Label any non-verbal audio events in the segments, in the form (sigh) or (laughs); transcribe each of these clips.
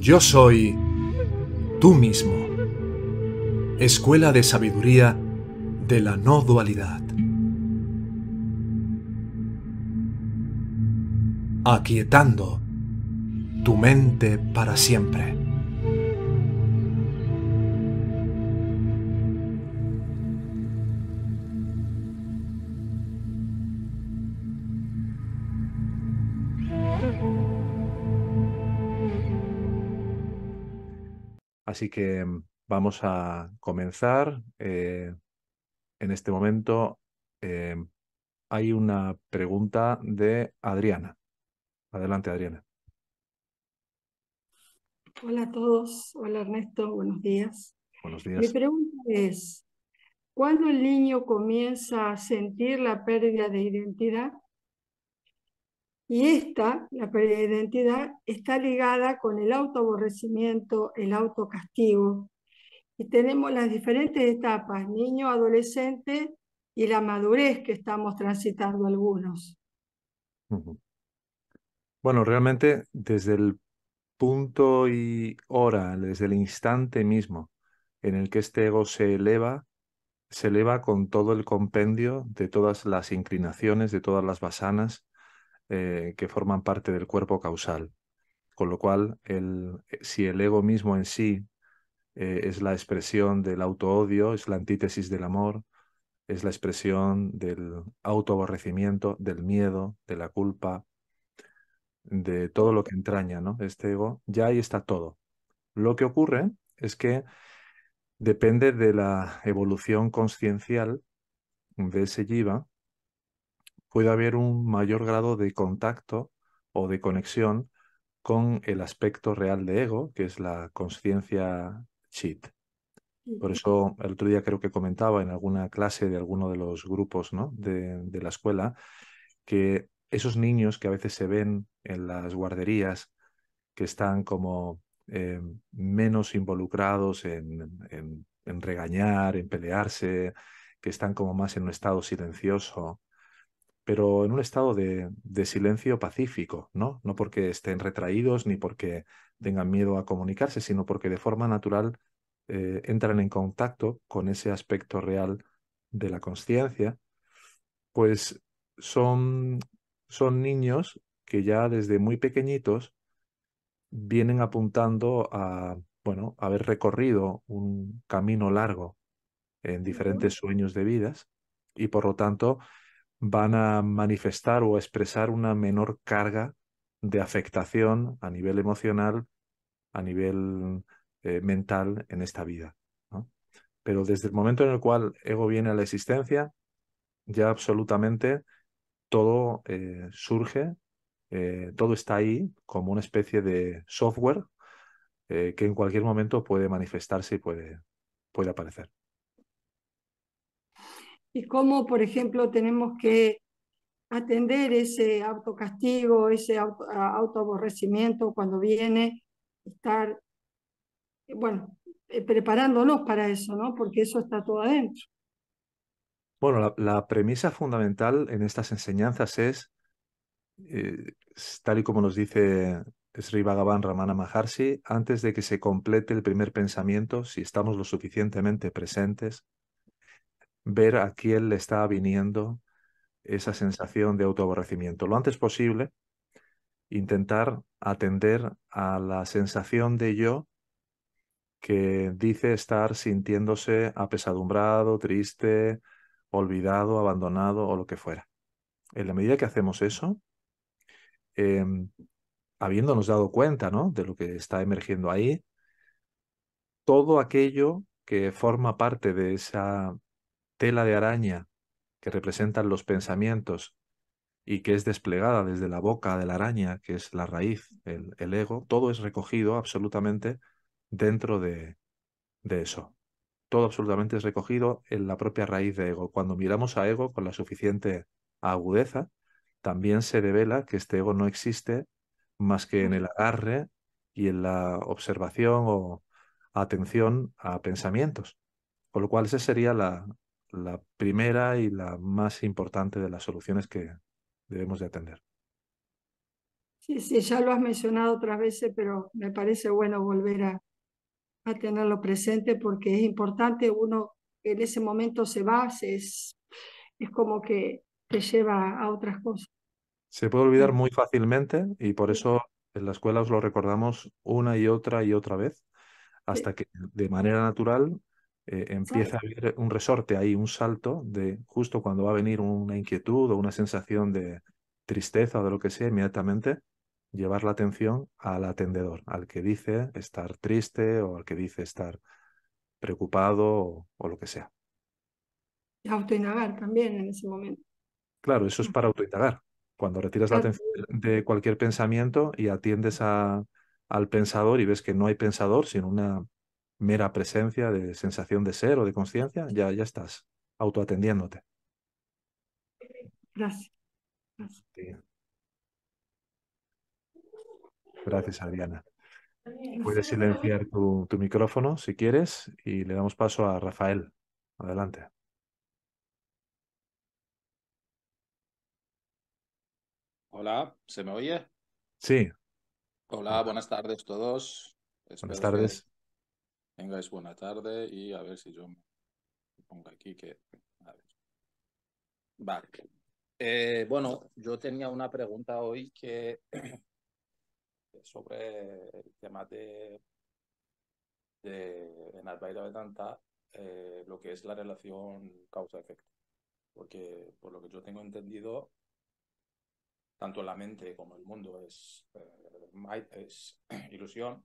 Yo soy tú mismo. Escuela de Sabiduría de la No Dualidad. Aquietando tu mente para siempre. Así que mm, vamos a comenzar. Eh, en este momento em, hay una pregunta de Adriana. Adelante, Adriana. Hola a todos. Hola, Ernesto. Buenos días. Buenos días. Mi pregunta es, ¿cuándo el niño comienza a sentir la pérdida de identidad? Y esta, la pérdida de identidad, está ligada con el autoaborrecimiento, el autocastigo. Y tenemos las diferentes etapas, niño, adolescente y la madurez que estamos transitando algunos. Bueno, realmente desde el punto y hora, desde el instante mismo en el que este ego se eleva, se eleva con todo el compendio de todas las inclinaciones, de todas las basanas, eh, que forman parte del cuerpo causal. Con lo cual, el, eh, si el ego mismo en sí eh, es la expresión del auto-odio, es la antítesis del amor, es la expresión del autoaborrecimiento, del miedo, de la culpa, de todo lo que entraña ¿no? este ego, ya ahí está todo. Lo que ocurre es que depende de la evolución consciencial de ese jiva, puede haber un mayor grado de contacto o de conexión con el aspecto real de ego, que es la conciencia chit. Por eso el otro día creo que comentaba en alguna clase de alguno de los grupos ¿no? de, la escuela que esos niños que a veces se ven en las guarderías, que están como eh, menos involucrados en, en, regañar, en pelearse, que están como más en un estado silencioso, pero en un estado de, silencio pacífico, ¿no? No porque estén retraídos ni porque tengan miedo a comunicarse, sino porque de forma natural eh, entran en contacto con ese aspecto real de la conciencia, pues son, son niños que ya desde muy pequeñitos vienen apuntando a, bueno, haber recorrido un camino largo en diferentes sueños de vidas y por lo tanto van a manifestar o expresar una menor carga de afectación a nivel emocional, a nivel eh, mental en esta vida. Pero desde el momento en el cual ego viene a la existencia, ya absolutamente todo eh, surge, eh, todo está ahí como una especie de software que en cualquier momento puede manifestarse y puede, puede aparecer y cómo, por ejemplo, tenemos que atender ese autocastigo, ese auto, autoaborrecimiento cuando viene, estar, bueno, eh, preparándonos para eso, ¿no? Porque eso está todo adentro. Bueno, la, premisa fundamental en estas enseñanzas es, eh, tal y como nos dice Sri Bhagavan Ramana Maharshi, antes de que se complete el primer pensamiento, si estamos lo suficientemente presentes, ver a quién le está viniendo esa sensación de autoaborrecimiento. Lo antes posible, intentar atender a la sensación de yo que dice estar sintiéndose apesadumbrado, triste, olvidado, abandonado o lo que fuera. En la medida que hacemos eso, em, habiéndonos dado cuenta ¿no? de lo que está emergiendo ahí, todo aquello que forma parte de esa tela de araña que representan los pensamientos y que es desplegada desde la boca de la araña, que es la raíz, el, ego, todo es recogido absolutamente dentro de, de eso. Todo absolutamente es recogido en la propia raíz de ego. Cuando miramos a ego con la suficiente agudeza, también se revela que este ego no existe más que en el agarre y en la observación o atención a pensamientos. Con lo cual, esa sería la, la primera y la más importante de las soluciones que debemos de atender. Sí, sí, ya lo has mencionado otras veces, pero me parece bueno volver a, tenerlo presente porque es importante. Uno en ese momento se va, es, es como que te lleva a otras cosas. Se puede olvidar muy fácilmente y por eso en la escuela os lo recordamos una y otra y otra vez hasta que de manera natural eh, empieza a haber un resorte ahí, un salto de justo cuando va a venir una inquietud o una sensación de tristeza o de lo que sea, inmediatamente llevar la atención al atendedor, al que dice estar triste o al que dice estar preocupado o, lo que sea. autoinagar también en ese momento. Claro, eso es mm. para autoinagar. Cuando retiras la atención de cualquier pensamiento y atiendes al pensador y ves que no hay pensador, sino una mera presencia de sensación de ser o de conciencia, ya, ya estás autoatendiéndote. Gracias. Gracias, Adriana. Puedes silenciar tu, micrófono si quieres y le damos paso a Rafael. Adelante. Hola, ¿se me oye? Sí. Hola, buenas tardes todos. buenas tardes. Tengáis buena tarde y a ver si yo me pongo aquí que... Vale. Eh, bueno, yo tenía una pregunta hoy que (clears throat) sobre el tema de, de en Advaita Vedanta, eh, lo que es la relación causa-efecto. Porque por lo que yo tengo entendido, tanto la mente como el mundo es eh, (clears throat) ilusión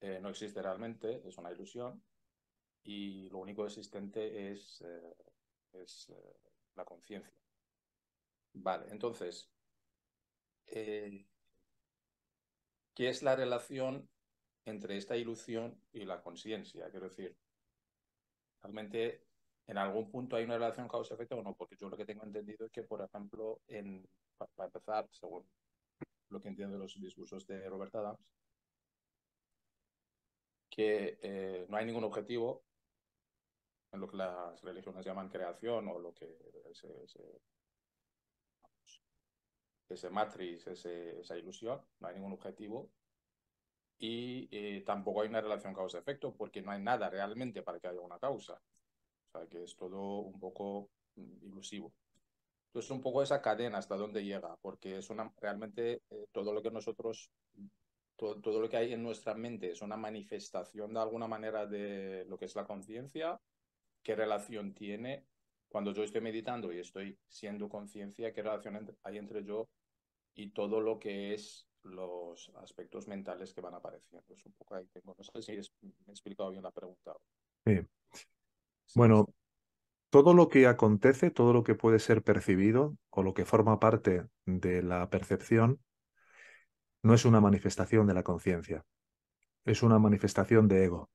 eh, no existe realmente, es una ilusión, y lo único existente es, eh, es eh, la conciencia. Vale, entonces, ¿qué es la relación entre esta ilusión y la conciencia? Quiero decir, realmente en algún punto hay una relación causa-efecto o no, porque yo lo que tengo entendido es que, por ejemplo, en, para empezar, según lo que entiendo de los discursos de Robert Adams, que eh, no hay ningún objetivo en lo que las religiones llaman creación o lo que ese, ese, matriz, esa ilusión, no hay ningún objetivo y eh, tampoco hay una relación causa-efecto porque no hay nada realmente para que haya una causa. O sea, que es todo un poco mm, ilusivo. Entonces, un poco esa cadena hasta dónde llega, porque es una, realmente eh, todo lo que nosotros todo, lo que hay en nuestra mente es una manifestación de alguna manera de lo que es la conciencia, qué relación tiene cuando yo estoy meditando y estoy siendo conciencia, qué relación hay entre yo y todo lo que es los aspectos mentales que van apareciendo. Es un poco ahí no sé si me he explicado bien la pregunta. Sí. Bueno, todo lo que acontece, todo lo que puede ser percibido o lo que forma parte de la percepción, no es una manifestación de la conciencia, es una manifestación de ego,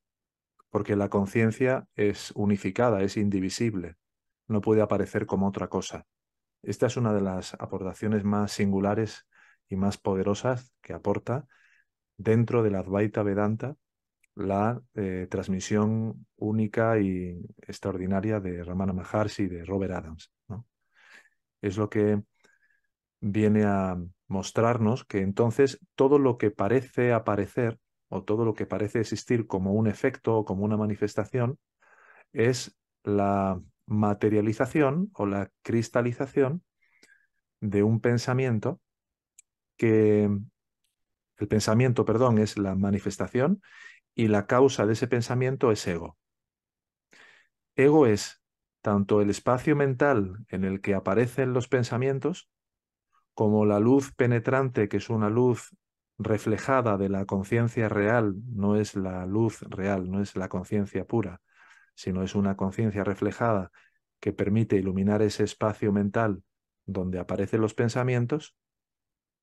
porque la conciencia es unificada, es indivisible, no puede aparecer como otra cosa. Esta es una de las aportaciones más singulares y más poderosas que aporta dentro de la Advaita Vedanta la eh, transmisión única y extraordinaria de Ramana Maharshi y de Robert Adams. ¿no? Es lo que viene a, mostrarnos que entonces todo lo que parece aparecer o todo lo que parece existir como un efecto o como una manifestación es la materialización o la cristalización de un pensamiento que el pensamiento, perdón, es la manifestación y la causa de ese pensamiento es ego. Ego es tanto el espacio mental en el que aparecen los pensamientos como la luz penetrante, que es una luz reflejada de la conciencia real, no es la luz real, no es la conciencia pura, sino es una conciencia reflejada que permite iluminar ese espacio mental donde aparecen los pensamientos,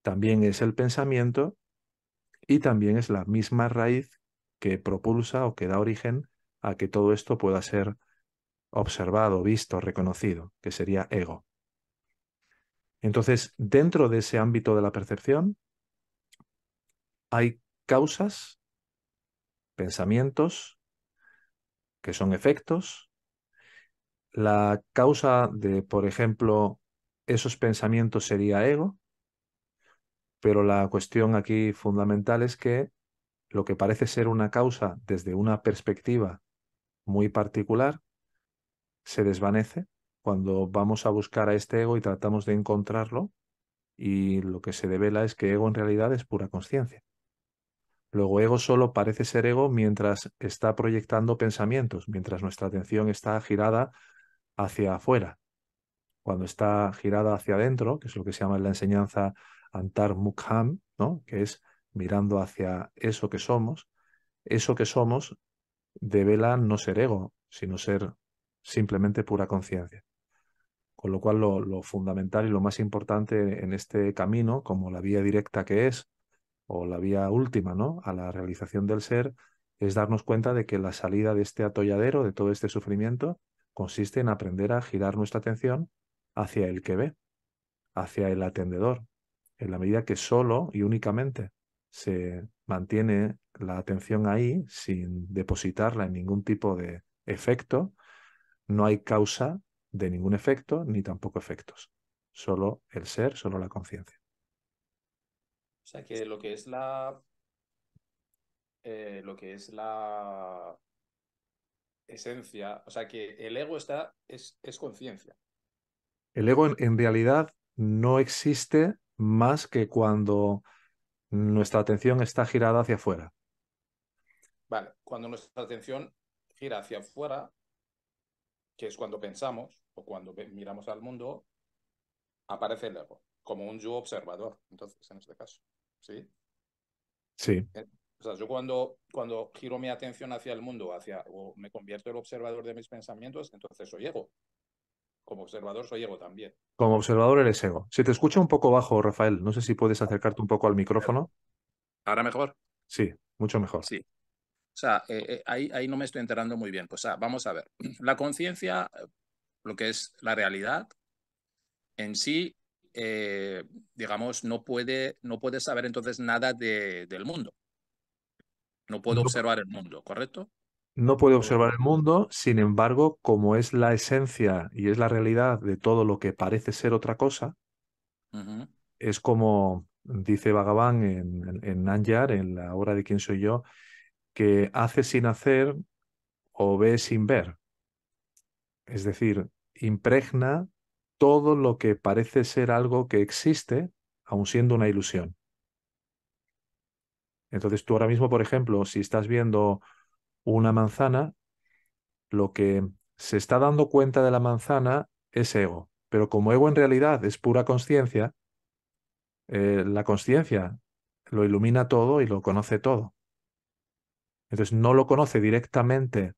también es el pensamiento y también es la misma raíz que propulsa o que da origen a que todo esto pueda ser observado, visto, reconocido, que sería ego. Entonces, dentro de ese ámbito de la percepción, hay causas, pensamientos, que son efectos. La causa de, por ejemplo, esos pensamientos sería ego, pero la cuestión aquí fundamental es que lo que parece ser una causa desde una perspectiva muy particular se desvanece cuando vamos a buscar a este ego y tratamos de encontrarlo, y lo que se devela es que ego en realidad es pura conciencia. Luego, ego solo parece ser ego mientras está proyectando pensamientos, mientras nuestra atención está girada hacia afuera. Cuando está girada hacia adentro, que es lo que se llama en la enseñanza Antar Mukham, ¿no? que es mirando hacia eso que somos, eso que somos devela no ser ego, sino ser simplemente pura conciencia. Con lo cual, lo, fundamental y lo más importante en este camino, como la vía directa que es, o la vía última, ¿no? A la realización del ser, es darnos cuenta de que la salida de este atolladero, de todo este sufrimiento, consiste en aprender a girar nuestra atención hacia el que ve, hacia el atendedor. En la medida que solo y únicamente se mantiene la atención ahí, sin depositarla en ningún tipo de efecto, no hay causa de ningún efecto ni tampoco efectos. Solo el ser, solo la conciencia. O sea que lo que es la. Eh, lo que es la esencia, o sea que el ego está, es, conciencia. El ego en, en realidad no existe más que cuando nuestra atención está girada hacia afuera. Vale, cuando nuestra atención gira hacia afuera, que es cuando pensamos, o cuando miramos al mundo, aparece el ego, como un yo observador, entonces, en este caso. ¿Sí? Sí. Eh, o sea, yo cuando, cuando giro mi atención hacia el mundo, hacia, o me convierto en el observador de mis pensamientos, entonces soy ego. Como observador soy ego también. Como observador eres ego. Si te escucha un poco bajo, Rafael. No sé si puedes acercarte un poco al micrófono. ¿Ahora mejor? Sí, mucho mejor. Sí. O sea, eh, eh, ahí, ahí, no me estoy enterando muy bien. Pues sea, ah, vamos a ver. La conciencia lo que es la realidad en sí, eh, digamos, no puede, no puede saber entonces nada del mundo. No puede observar el mundo, ¿correcto? No puede observar el mundo, sin embargo, como es la esencia y es la realidad de todo lo que parece ser otra cosa, es como dice Bhagavan en, en Nanyar, en la obra de Quién soy yo, que hace sin hacer o ve sin ver. Es decir, impregna todo lo que parece ser algo que existe, aun siendo una ilusión. Entonces tú ahora mismo, por ejemplo, si estás viendo una manzana, lo que se está dando cuenta de la manzana es ego. Pero como ego en realidad es pura conciencia, eh, la conciencia lo ilumina todo y lo conoce todo. Entonces no lo conoce directamente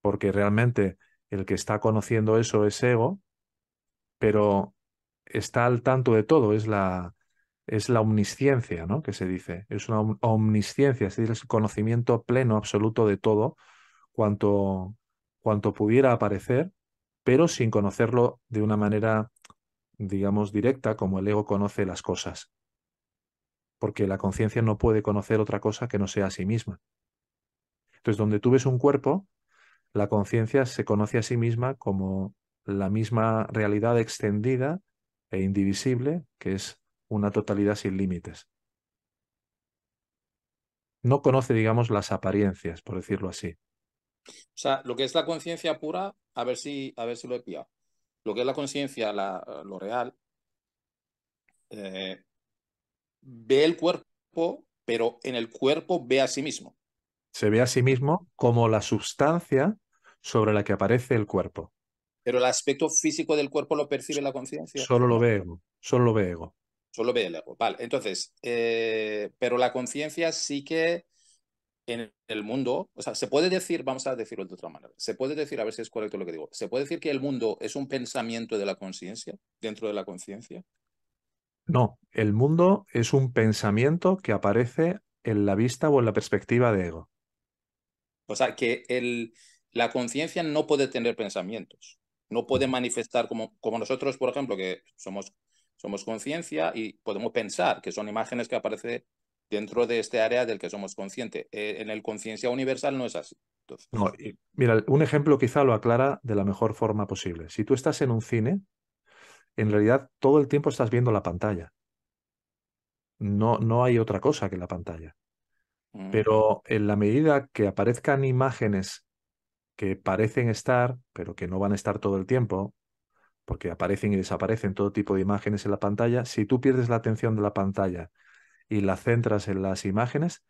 porque realmente el que está conociendo eso es ego, pero está al tanto de todo, es la, es la omnisciencia, ¿no? Que se dice, es una omnisciencia, es decir, el conocimiento pleno, absoluto de todo, cuanto, cuanto pudiera aparecer, pero sin conocerlo de una manera, digamos, directa, como el ego conoce las cosas. Porque la conciencia no puede conocer otra cosa que no sea a sí misma. Entonces, donde tú ves un cuerpo, la conciencia se conoce a sí misma como la misma realidad extendida e indivisible, que es una totalidad sin límites. No conoce, digamos, las apariencias, por decirlo así. O sea, lo que es la conciencia pura, a ver si, a ver si lo he pillado. Lo que es la conciencia, lo real, eh, ve el cuerpo, pero en el cuerpo ve a sí mismo. Se ve a sí mismo como la sustancia sobre la que aparece el cuerpo. Pero el aspecto físico del cuerpo lo percibe la conciencia. Solo lo ve ego, solo lo ve ego. Solo ve el ego, vale. Entonces, eh, pero la conciencia sí que en el mundo, o sea, se puede decir, vamos a decirlo de otra manera, se puede decir, a ver si es correcto lo que digo, se puede decir que el mundo es un pensamiento de la conciencia, dentro de la conciencia. No, el mundo es un pensamiento que aparece en la vista o en la perspectiva de ego. O sea, que el, la conciencia no puede tener pensamientos, no puede manifestar como, nosotros, por ejemplo, que somos, conciencia y podemos pensar, que son imágenes que aparecen dentro de este área del que somos conscientes. Eh, en el conciencia universal no es así. No, mira, un ejemplo quizá lo aclara de la mejor forma posible. Si tú estás en un cine, en realidad todo el tiempo estás viendo la pantalla. No, no hay otra cosa que la pantalla. Mm. Pero en la medida que aparezcan imágenes que parecen estar, pero que no van a estar todo el tiempo, porque aparecen y desaparecen todo tipo de imágenes en la pantalla, si tú pierdes la atención de la pantalla y la centras en las imágenes,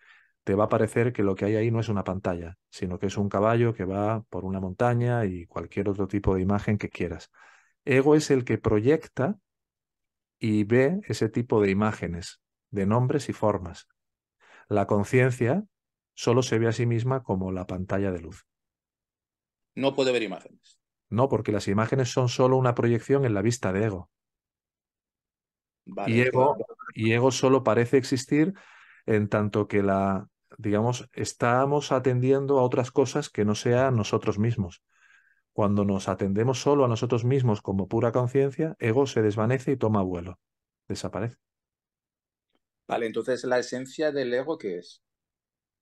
te va a parecer que lo que hay ahí no es una pantalla, sino que es un caballo que va por una montaña y cualquier otro tipo de imagen que quieras. Ego es el que proyecta y ve ese tipo de imágenes, de nombres y formas. La conciencia solo se ve a sí misma como la pantalla de luz no puede ver imágenes. No, porque las imágenes son solo una proyección en la vista de ego. y, ego y ego solo parece existir en tanto que la, digamos, estamos atendiendo a otras cosas que no sean nosotros mismos. Cuando nos atendemos solo a nosotros mismos como pura conciencia, ego se desvanece y toma vuelo, desaparece. Vale, entonces la esencia del ego, ¿qué es?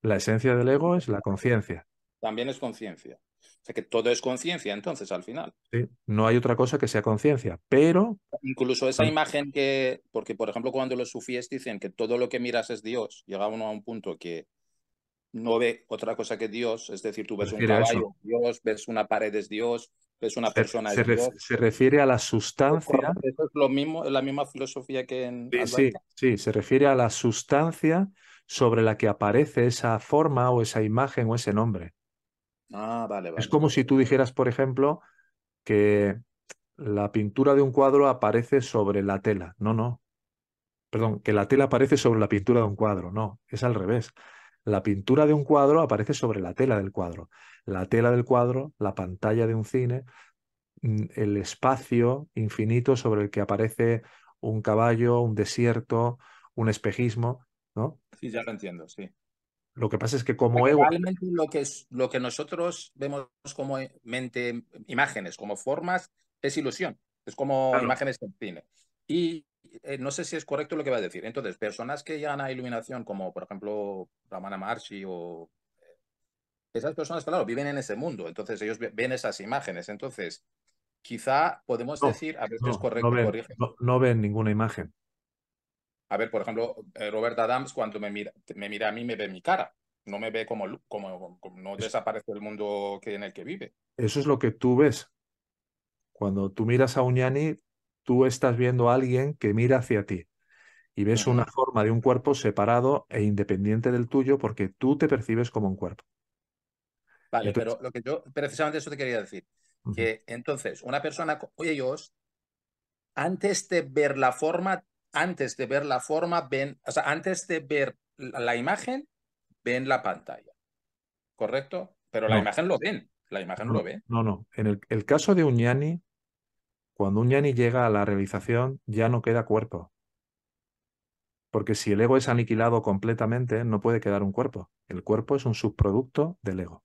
La esencia del ego es la conciencia. También es conciencia. O sea que todo es conciencia, entonces, al final. Sí, no hay otra cosa que sea conciencia, pero. Incluso esa imagen que. Porque, por ejemplo, cuando los sufíes dicen que todo lo que miras es Dios, llega uno a un punto que no ve otra cosa que Dios, es decir, tú ves un caballo, Dios, ves una pared, es Dios, ves una persona, se, es Dios. Se refiere a la sustancia. Eso es lo mismo, la misma filosofía que en. sí, sí, se refiere a la sustancia sobre la que aparece esa forma o esa imagen o ese nombre. Ah, vale, Es como si tú dijeras, por ejemplo, que la pintura de un cuadro aparece sobre la tela. No, no. Perdón, que la tela aparece sobre la pintura de un cuadro. No, es al revés. La pintura de un cuadro aparece sobre la tela del cuadro. La tela del cuadro, la pantalla de un cine, mm, el espacio infinito sobre el que aparece un caballo, un desierto, un espejismo, ¿no? Sí, ya lo entiendo, sí. Lo que pasa es que como ego... Realmente lo que, es, lo que nosotros vemos como e, mente, imágenes, como formas, es ilusión. Es como imágenes en cine. Y eh, no sé si es correcto lo que va a decir. Entonces, personas que llegan a iluminación, como por ejemplo Ramana Marchi o... Eh, esas personas, claro, viven en ese mundo. Entonces, ellos ven esas imágenes. Entonces, quizá podemos decir, a veces es correcto. no ven ninguna imagen. A ver, por ejemplo, eh, Robert Adams cuando me mira, me mira a mí me ve mi cara, no me ve como, no desaparece el mundo en el que vive. Eso es lo que tú ves. Cuando tú miras a Uñani, tú estás viendo a alguien que mira hacia ti y ves una forma de un cuerpo separado e independiente del tuyo porque tú te percibes como un cuerpo. Vale, pero lo que yo precisamente eso te quería decir, que entonces una persona, oye, ellos, antes de ver la forma, antes de ver la forma, ven, o sea, antes de ver la imagen, ven la pantalla. ¿Correcto? Pero la imagen lo ven, la imagen no, lo ven. No, no. En el, caso de Uñani, cuando Uñani llega a la realización, ya no queda cuerpo. Porque si el ego es aniquilado completamente, no puede quedar un cuerpo. El cuerpo es un subproducto del ego.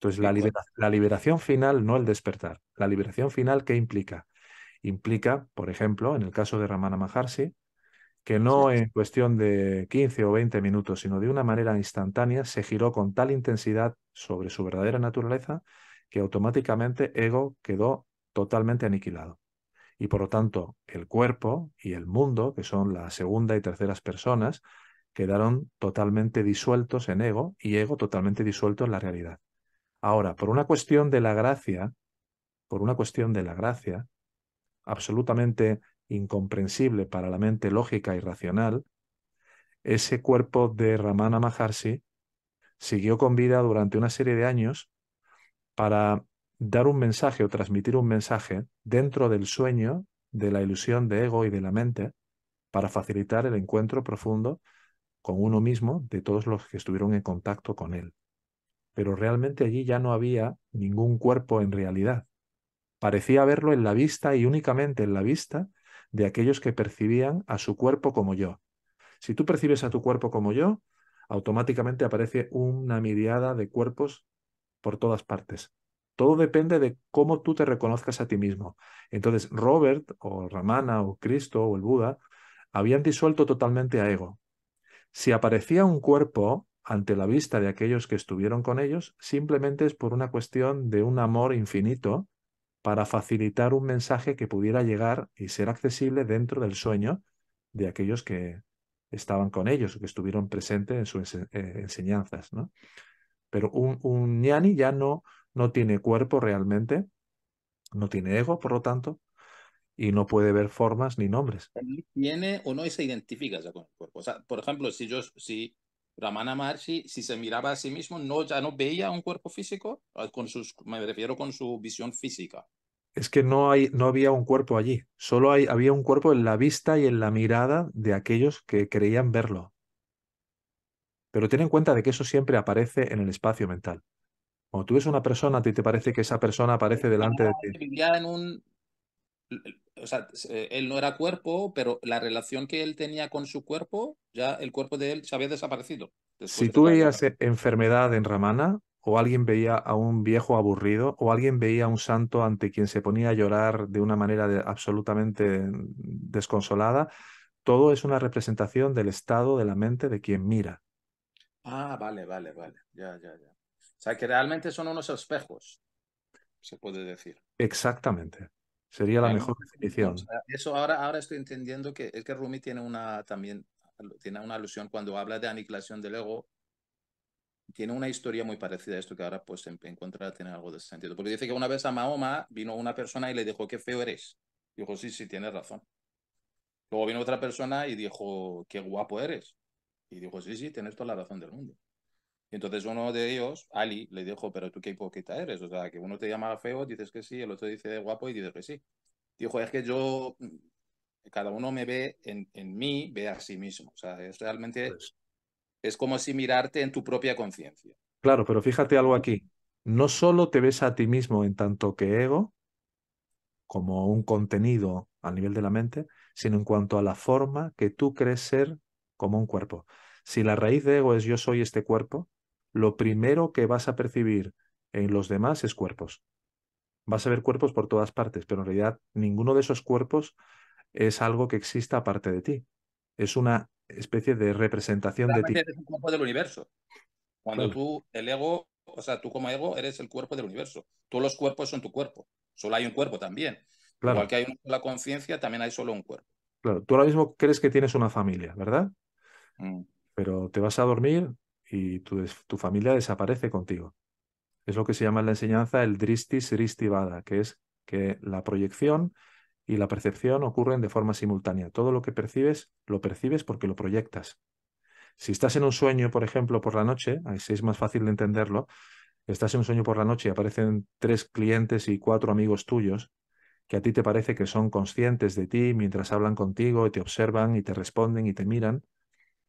Entonces, la, la liberación final, no el despertar. La liberación final, ¿qué implica? implica, por ejemplo, en el caso de Ramana Maharshi, que no en cuestión de 15 o 20 minutos, sino de una manera instantánea, se giró con tal intensidad sobre su verdadera naturaleza que automáticamente ego quedó totalmente aniquilado. Y por lo tanto, el cuerpo y el mundo, que son la segunda y terceras personas, quedaron totalmente disueltos en ego y ego totalmente disuelto en la realidad. Ahora, por una cuestión de la gracia, por una cuestión de la gracia, absolutamente incomprensible para la mente lógica y racional, ese cuerpo de Ramana Maharshi siguió con vida durante una serie de años para dar un mensaje o transmitir un mensaje dentro del sueño, de la ilusión de ego y de la mente, para facilitar el encuentro profundo con uno mismo de todos los que estuvieron en contacto con él. Pero realmente allí ya no había ningún cuerpo en realidad. Parecía verlo en la vista y únicamente en la vista de aquellos que percibían a su cuerpo como yo. Si tú percibes a tu cuerpo como yo, automáticamente aparece una miriada de cuerpos por todas partes. Todo depende de cómo tú te reconozcas a ti mismo. Entonces, Robert o Ramana o Cristo o el Buda habían disuelto totalmente a ego. Si aparecía un cuerpo ante la vista de aquellos que estuvieron con ellos, simplemente es por una cuestión de un amor infinito para facilitar un mensaje que pudiera llegar y ser accesible dentro del sueño de aquellos que estaban con ellos que estuvieron presentes en sus eh, enseñanzas. ¿no? Pero un, un ñani ya no, no tiene cuerpo realmente, no tiene ego, por lo tanto, y no puede ver formas ni nombres. Tiene o no se identifica ya con el cuerpo. O sea, por ejemplo, si yo, si Ramana Maharshi, si se miraba a sí mismo, no, ya no veía un cuerpo físico, ah, con sus, me refiero con su visión física es que no, hay, no había un cuerpo allí, solo hay, había un cuerpo en la vista y en la mirada de aquellos que creían verlo. Pero ten en cuenta de que eso siempre aparece en el espacio mental. Cuando tú ves una persona, te, te parece que esa persona aparece delante de ti. en un... O sea, eh, él no era cuerpo, pero la relación que él tenía con su cuerpo, ya el cuerpo de él se había desaparecido. Si tú veías e, enfermedad en Ramana, o alguien veía a un viejo aburrido, o alguien veía a un santo ante quien se ponía a llorar de una manera absolutamente desconsolada. Todo es una representación del estado de la mente de quien mira. Ah, vale, vale, vale. Ya, ya, ya. O sea, que realmente son unos espejos, se puede decir. Exactamente. Sería la mejor definición. eso ahora, ahora estoy entendiendo que es que Rumi tiene una también tiene una alusión cuando habla de aniquilación del ego, tiene una historia muy parecida a esto que ahora pues em, encuentra tener algo de sentido. Porque dice que una vez a Mahoma vino una persona y le dijo, qué feo eres. dijo, sí, sí, tienes razón. Luego vino otra persona y dijo, qué guapo eres. Y dijo, sí, sí, tienes toda la razón del mundo. Y entonces uno de ellos, Ali, le dijo, pero tú qué hipócrita eres. O sea, que uno te llama feo, dices que sí, el otro dice guapo y dices que sí. Dijo, es que yo, mm, cada uno me ve en, en mí, ve a sí mismo. O sea, es realmente... Pues es como si mirarte en tu propia conciencia. Claro, pero fíjate algo aquí. No solo te ves a ti mismo en tanto que ego, como un contenido a nivel de la mente, sino en cuanto a la forma que tú crees ser como un cuerpo. Si la raíz de ego es yo soy este cuerpo, lo primero que vas a percibir en los demás es cuerpos. Vas a ver cuerpos por todas partes, pero en realidad ninguno de esos cuerpos es algo que exista aparte de ti. Es una especie de representación de ti. Eres cuerpo del universo. Cuando tú, el ego, o sea, tú como ego eres el cuerpo del universo. Todos los cuerpos son tu cuerpo. Solo hay un cuerpo también. Claro. Igual que hay una conciencia, también hay solo un cuerpo. Claro, tú ahora mismo crees que tienes una familia, ¿verdad? Mm. Pero te vas a dormir y tu, familia desaparece contigo. Es lo que se llama en la enseñanza el Dristi Sristivada, que es que la proyección y la percepción ocurren de forma simultánea. Todo lo que percibes, lo percibes porque lo proyectas. Si estás en un sueño, por ejemplo, por la noche, así es más fácil de entenderlo, estás en un sueño por la noche y aparecen tres clientes y cuatro amigos tuyos que a ti te parece que son conscientes de ti mientras hablan contigo y te observan y te responden y te miran,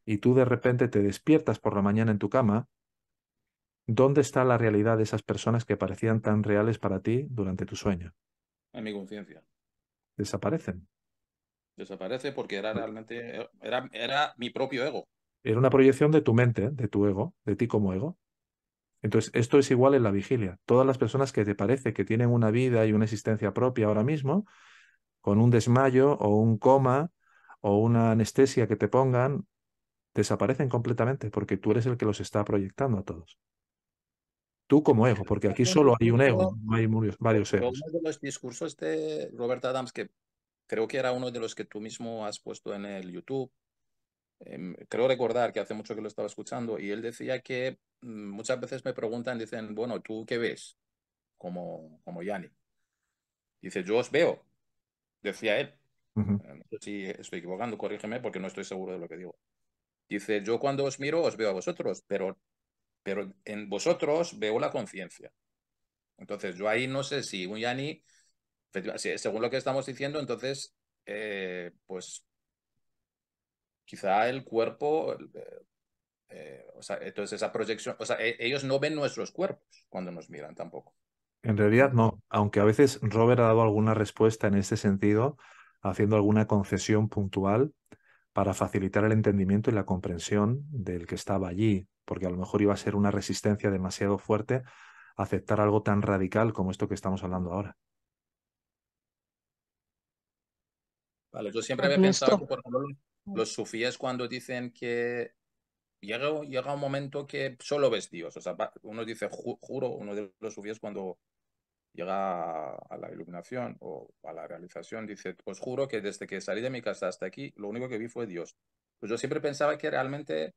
y tú de repente te despiertas por la mañana en tu cama, ¿dónde está la realidad de esas personas que parecían tan reales para ti durante tu sueño? En mi conciencia desaparecen. Desaparece porque era realmente, era, mi propio ego. Era una proyección de tu mente, de tu ego, de ti como ego. Entonces, esto es igual en la vigilia. Todas las personas que te parece que tienen una vida y una existencia propia ahora mismo, con un desmayo o un coma o una anestesia que te pongan, desaparecen completamente porque tú eres el que los está proyectando a todos tú como ego, porque aquí solo hay un ego, no hay varios egos. Uno de los discursos de Robert Adams, que creo que era uno de los que tú mismo has puesto en el YouTube, em, creo recordar que hace mucho que lo estaba escuchando, y él decía que mm, muchas veces me preguntan, dicen, bueno, ¿tú qué ves? Como, como Yanni. Dice, yo os veo, decía él. Eh, no sé si estoy equivocando, corrígeme porque no estoy seguro de lo que digo. Dice, yo cuando os miro os veo a vosotros, pero pero en vosotros veo la conciencia. Entonces, yo ahí no sé si un yani, según lo que estamos diciendo, entonces, eh, pues quizá el cuerpo, eh, eh, o sea, entonces esa proyección, o sea, e, ellos no ven nuestros cuerpos cuando nos miran tampoco. En realidad no, aunque a veces Robert ha dado alguna respuesta en este sentido, haciendo alguna concesión puntual para facilitar el entendimiento y la comprensión del que estaba allí, porque a lo mejor iba a ser una resistencia demasiado fuerte aceptar algo tan radical como esto que estamos hablando ahora. Vale, yo siempre pues he pensado que, por ejemplo, los sufíes cuando dicen que llega, llega un momento que solo ves Dios. O sea, uno dice, juro, uno de los sufíes cuando llega a la iluminación o a la realización, dice, os juro que desde que salí de mi casa hasta aquí, lo único que vi fue Dios. Pues yo siempre pensaba que realmente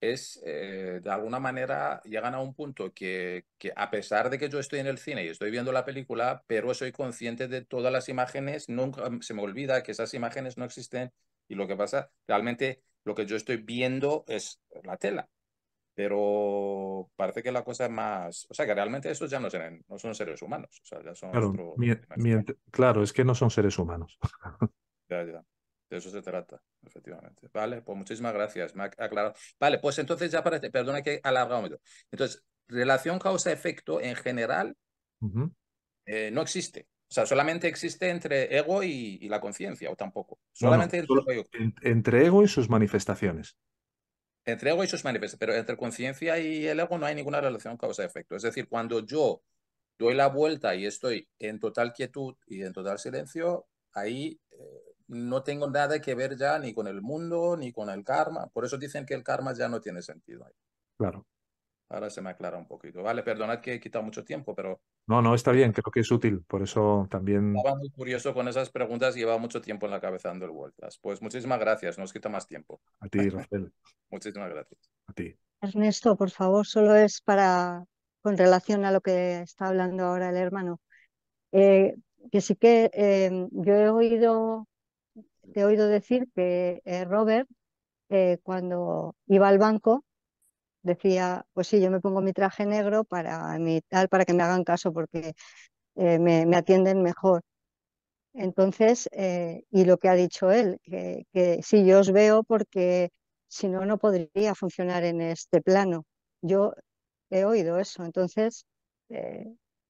es, eh, de alguna manera, llegan a un punto que, a pesar de que yo estoy en el cine y estoy viendo la película, pero soy consciente de todas las imágenes, nunca mm, se me olvida que esas imágenes no existen y lo que pasa, realmente lo que yo estoy viendo es la tela. Pero parece que la cosa es más. O sea, que realmente esos ya no, son, no son seres humanos. son claro, claro, es que no son seres humanos. ya, ya. De eso se trata, efectivamente. Vale, pues muchísimas gracias, me ha Vale, pues entonces ya parece, perdona que momento. Entonces, relación causa-efecto en general eh, no existe. O sea, solamente existe entre ego y, la conciencia, o tampoco. Solamente entre, ego. y sus manifestaciones. Entre ego y sus manifestaciones, pero entre conciencia y el ego no hay ninguna relación causa-efecto. Es decir, cuando yo doy la vuelta y estoy en total quietud y en total silencio, ahí eh, no tengo nada que ver ya ni con el mundo, ni con el karma. Por eso dicen que el karma ya no tiene sentido. Claro. Ahora se me aclara un poquito. Vale, perdonad que he quitado mucho tiempo, pero... No, no, está bien, creo que es útil. Por eso también... Estaba muy curioso con esas preguntas y llevaba mucho tiempo en la cabeza dando vueltas. Pues muchísimas gracias, no os quita más tiempo. A ti, Rafael. (laughs) muchísimas gracias. A ti. Ernesto, por favor, solo es para... con relación a lo que está hablando ahora el hermano. Eh, que sí que eh, yo he oído te he oído decir que eh, Robert, eh, cuando iba al banco, decía, pues sí, yo me pongo mi traje negro para, mi, tal, para que me hagan caso porque eh, me, atienden mejor. Entonces, y lo que ha dicho él, que, sí, yo os veo porque si no, no podría funcionar en este plano. Yo he oído eso, entonces,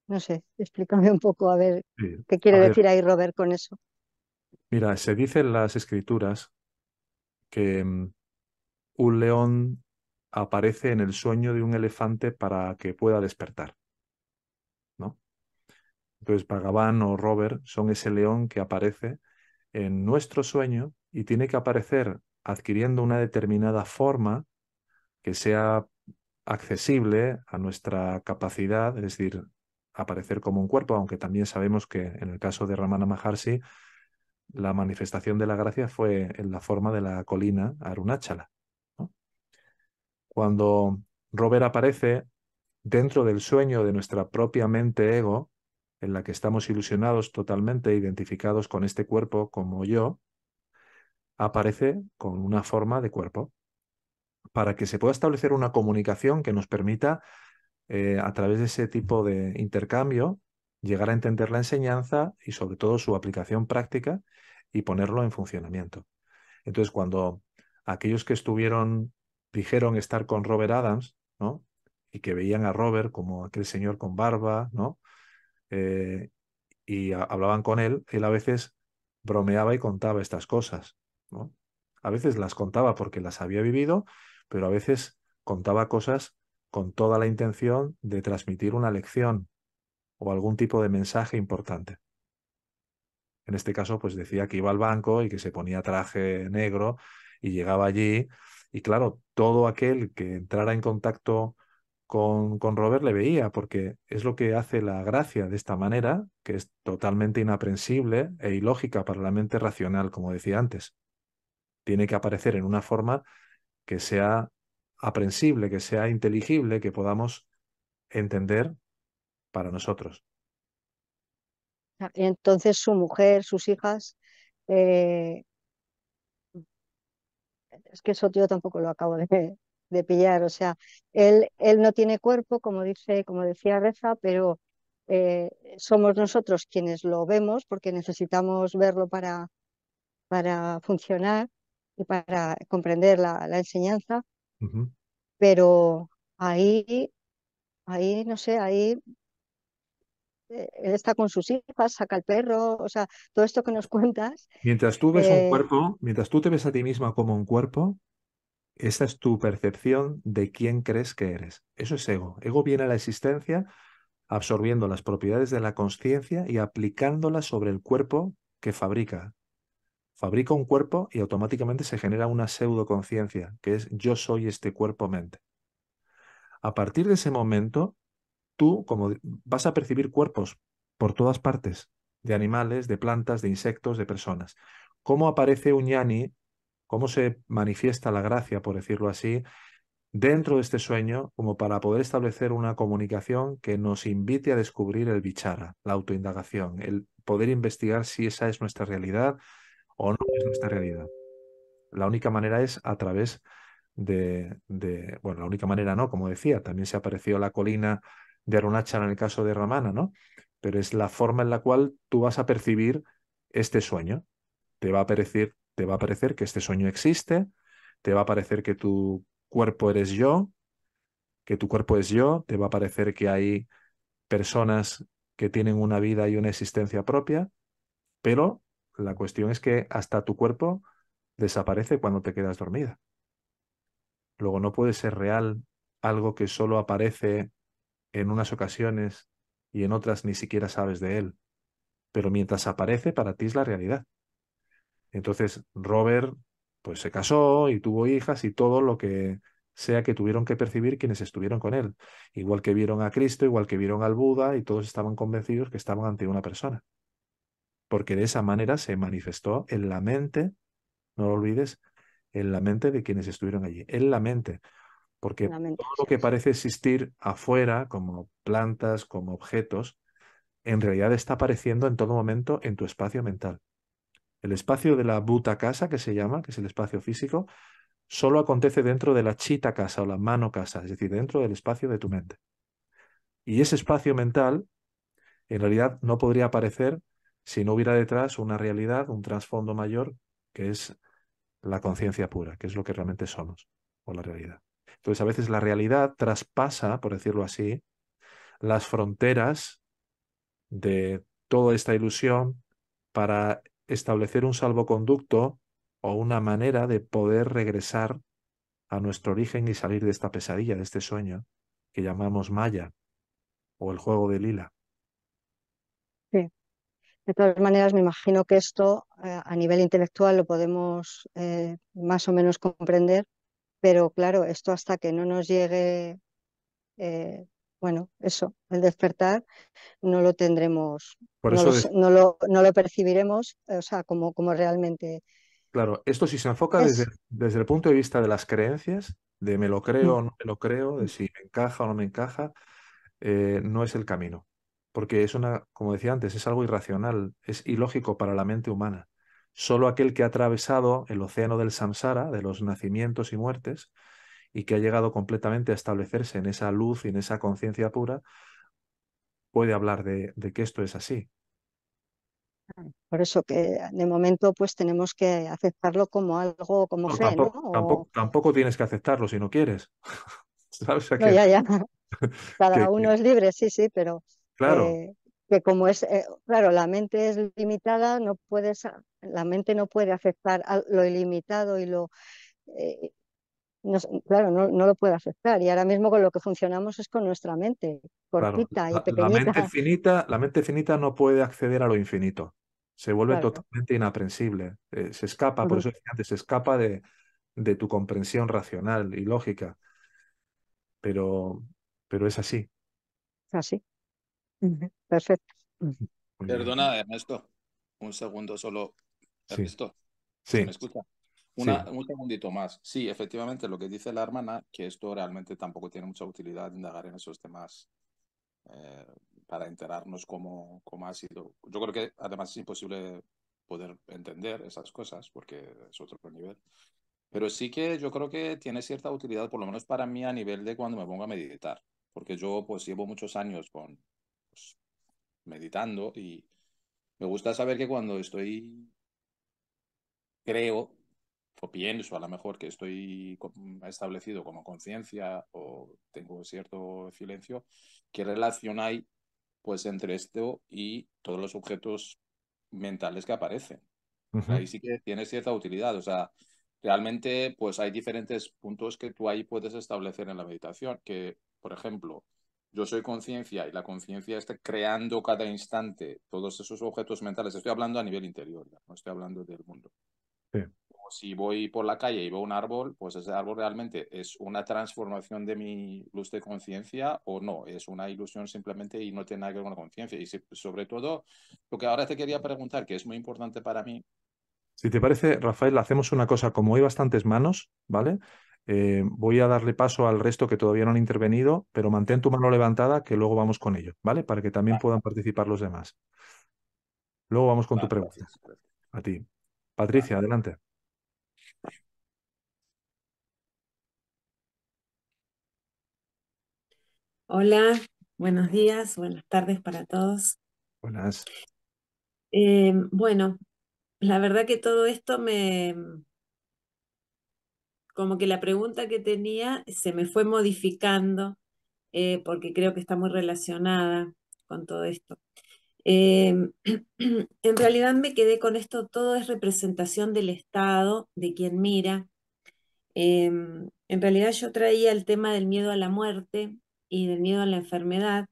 no sé, explícame un poco a ver qué quiere decir ahí Robert con eso. Mira, se dice en las escrituras que mm, un león aparece en el sueño de un elefante para que pueda despertar. ¿no? Entonces, Bhagavan o Robert son ese león que aparece en nuestro sueño y tiene que aparecer adquiriendo una determinada forma que sea accesible a nuestra capacidad, es decir, aparecer como un cuerpo, aunque también sabemos que en el caso de Ramana Maharshi la manifestación de la gracia fue en la forma de la colina Arunachala. Cuando Robert aparece dentro del sueño de nuestra propia mente ego, en la que estamos ilusionados totalmente, identificados con este cuerpo como yo, aparece con una forma de cuerpo, para que se pueda establecer una comunicación que nos permita, eh, a través de ese tipo de intercambio, llegar a entender la enseñanza y sobre todo su aplicación práctica y ponerlo en funcionamiento. Entonces, cuando aquellos que estuvieron, dijeron estar con Robert Adams, ¿no? Y que veían a Robert como aquel señor con barba, ¿no? Eh, y hablaban con él, él a veces bromeaba y contaba estas cosas, ¿no? A veces las contaba porque las había vivido, pero a veces contaba cosas con toda la intención de transmitir una lección o algún tipo de mensaje importante. En este caso, pues decía que iba al banco y que se ponía traje negro y llegaba allí. Y claro, todo aquel que entrara en contacto con, con Robert le veía, porque es lo que hace la gracia de esta manera, que es totalmente inaprensible e ilógica para la mente racional, como decía antes. Tiene que aparecer en una forma que sea aprensible, que sea inteligible, que podamos entender para nosotros. Ah, entonces su mujer, sus hijas, eh, es que eso yo tampoco lo acabo de, pillar. O sea, él, él, no tiene cuerpo, como dice, como decía Reza, pero eh, somos nosotros quienes lo vemos, porque necesitamos verlo para, para funcionar y para comprender la, enseñanza. Pero ahí, ahí, no sé, ahí él está con sus hijas, saca el perro, o sea, todo esto que nos (laughs) cuentas. Mientras tú ves un eh, cuerpo, mientras tú te ves a ti misma como un cuerpo, esa es tu percepción de quién crees que eres. Eso es ego. Ego viene a la existencia absorbiendo las propiedades de la conciencia y aplicándolas sobre el cuerpo que fabrica. Fabrica un cuerpo y automáticamente se genera una pseudo-conciencia... que es yo soy este cuerpo-mente. A partir de ese momento, tú, como vas a percibir cuerpos por todas partes, de animales, de plantas, de insectos, de personas. ¿Cómo aparece un ¿Cómo se manifiesta la gracia, por decirlo así, dentro de este sueño, como para poder establecer una comunicación que nos invite a descubrir el bichara, la autoindagación, el poder investigar si esa es nuestra realidad o no es nuestra realidad? La única manera es a través de, de, bueno, la única manera no, como decía, también se apareció la colina de Arunachara en el caso de Ramana, ¿no? Pero es la forma en la cual tú vas a percibir este sueño. Te va a parecer, te va a parecer que este sueño existe, te va a parecer que tu cuerpo eres yo, que tu cuerpo es yo, te va a parecer que hay personas que tienen una vida y una existencia propia, pero la cuestión es que hasta tu cuerpo desaparece cuando te quedas dormida. Luego no puede ser real algo que solo aparece en unas ocasiones y en otras ni siquiera sabes de él. Pero mientras aparece, para ti es la realidad. Entonces, Robert pues se casó y tuvo hijas y todo lo que sea que tuvieron que percibir quienes estuvieron con él. Igual que vieron a Cristo, igual que vieron al Buda y todos estaban convencidos que estaban ante una persona. Porque de esa manera se manifestó en la mente, no lo olvides, en la mente de quienes estuvieron allí, en la mente porque todo lo que parece existir afuera, como plantas, como objetos, en realidad está apareciendo en todo momento en tu espacio mental. El espacio de la buta casa, que se llama, que es el espacio físico, solo acontece dentro de la chita casa o la mano casa, es decir, dentro del espacio de tu mente. Y ese espacio mental, en realidad, no podría aparecer si no hubiera detrás una realidad, un trasfondo mayor, que es la conciencia pura, que es lo que realmente somos, o la realidad. Entonces, pues a veces la realidad traspasa, por decirlo así, las fronteras de toda esta ilusión para establecer un salvoconducto o una manera de poder regresar a nuestro origen y salir de esta pesadilla, de este sueño que llamamos Maya o el juego de Lila. Sí. De todas maneras, me imagino que esto eh, a nivel intelectual lo podemos eh, más o menos comprender, pero claro, esto hasta que no nos llegue, eh, bueno, eso, el despertar, no lo tendremos, no, lo, no, lo, percibiremos, eh, o sea, como, como realmente. Claro, esto si se enfoca desde, desde el punto de vista de las creencias, de me lo creo o mm. no me lo creo, de mm. si me encaja o no me encaja, eh, no es el camino. Porque es una, como decía antes, es algo irracional, es ilógico para la mente humana. Solo aquel que ha atravesado el océano del samsara, de los nacimientos y muertes, y que ha llegado completamente a establecerse en esa luz y en esa conciencia pura, puede hablar de, que esto es así. Ah, por eso que de momento pues tenemos que aceptarlo como algo, como fe, tampoco, ¿no? Tampoco, tienes que aceptarlo si no quieres. (laughs) ya, ya. (laughs) Cada uno es libre, sí, sí, pero claro. Eh, que como es, eh, claro, la mente es limitada, no puedes, la mente no puede a lo ilimitado y lo, eh, claro, no, lo puede afectar Y ahora mismo con lo que funcionamos es con nuestra mente, cortita y pequeñita. La mente, finita, la mente finita no puede acceder a lo infinito, se vuelve totalmente inaprensible, eh, se escapa, por eso antes, se escapa de, de tu comprensión racional y lógica. Pero, pero es así. Es así. Perfecto. Perdona, Ernesto. Un segundo solo. Ernesto. Sí. ¿Me escucha? Una, Un segundito más. Sí, efectivamente, lo que dice la hermana, que esto realmente tampoco tiene mucha utilidad indagar en esos temas eh, para enterarnos cómo, cómo ha sido. Yo creo que además es imposible poder entender esas cosas porque es otro nivel. Pero sí que yo creo que tiene cierta utilidad, por lo menos para mí, a nivel de cuando me pongo a meditar. Porque yo pues llevo muchos años con, meditando y me gusta saber que cuando estoy, creo o pienso a lo mejor que estoy establecido como conciencia o tengo cierto silencio, ¿qué relación hay pues entre esto y todos los objetos mentales que aparecen? Ahí sí que tiene cierta utilidad, o sea, realmente pues hay diferentes puntos que tú ahí puedes establecer en la meditación, que por ejemplo, yo soy conciencia y la conciencia está creando cada instante todos esos objetos mentales. Estoy hablando a nivel interior, no estoy hablando del mundo. si voy por la calle y veo un árbol, pues ese árbol realmente es una transformación de mi luz de conciencia o no, es una ilusión simplemente y no tiene nada que ver con la conciencia. Y sobre todo, lo que ahora te quería preguntar, que es muy importante para mí. Si te parece, Rafael, hacemos una cosa, como hay bastantes manos, ¿vale? Eh, voy a darle paso al resto que todavía no han intervenido, pero mantén tu mano levantada que luego vamos con ello, ¿vale? Para que también puedan participar los demás. Luego vamos con tu pregunta. A ti. Patricia, adelante. Hola, buenos días, buenas tardes para todos. Buenas. Eh, bueno, la verdad que todo esto me, como que la pregunta que tenía se me fue modificando eh, porque creo que está muy relacionada con todo esto. Eh, (clears throat) en realidad me quedé con esto, todo es representación del Estado, de quien mira. Em, en realidad yo traía el tema del miedo a la muerte y del miedo a la enfermedad,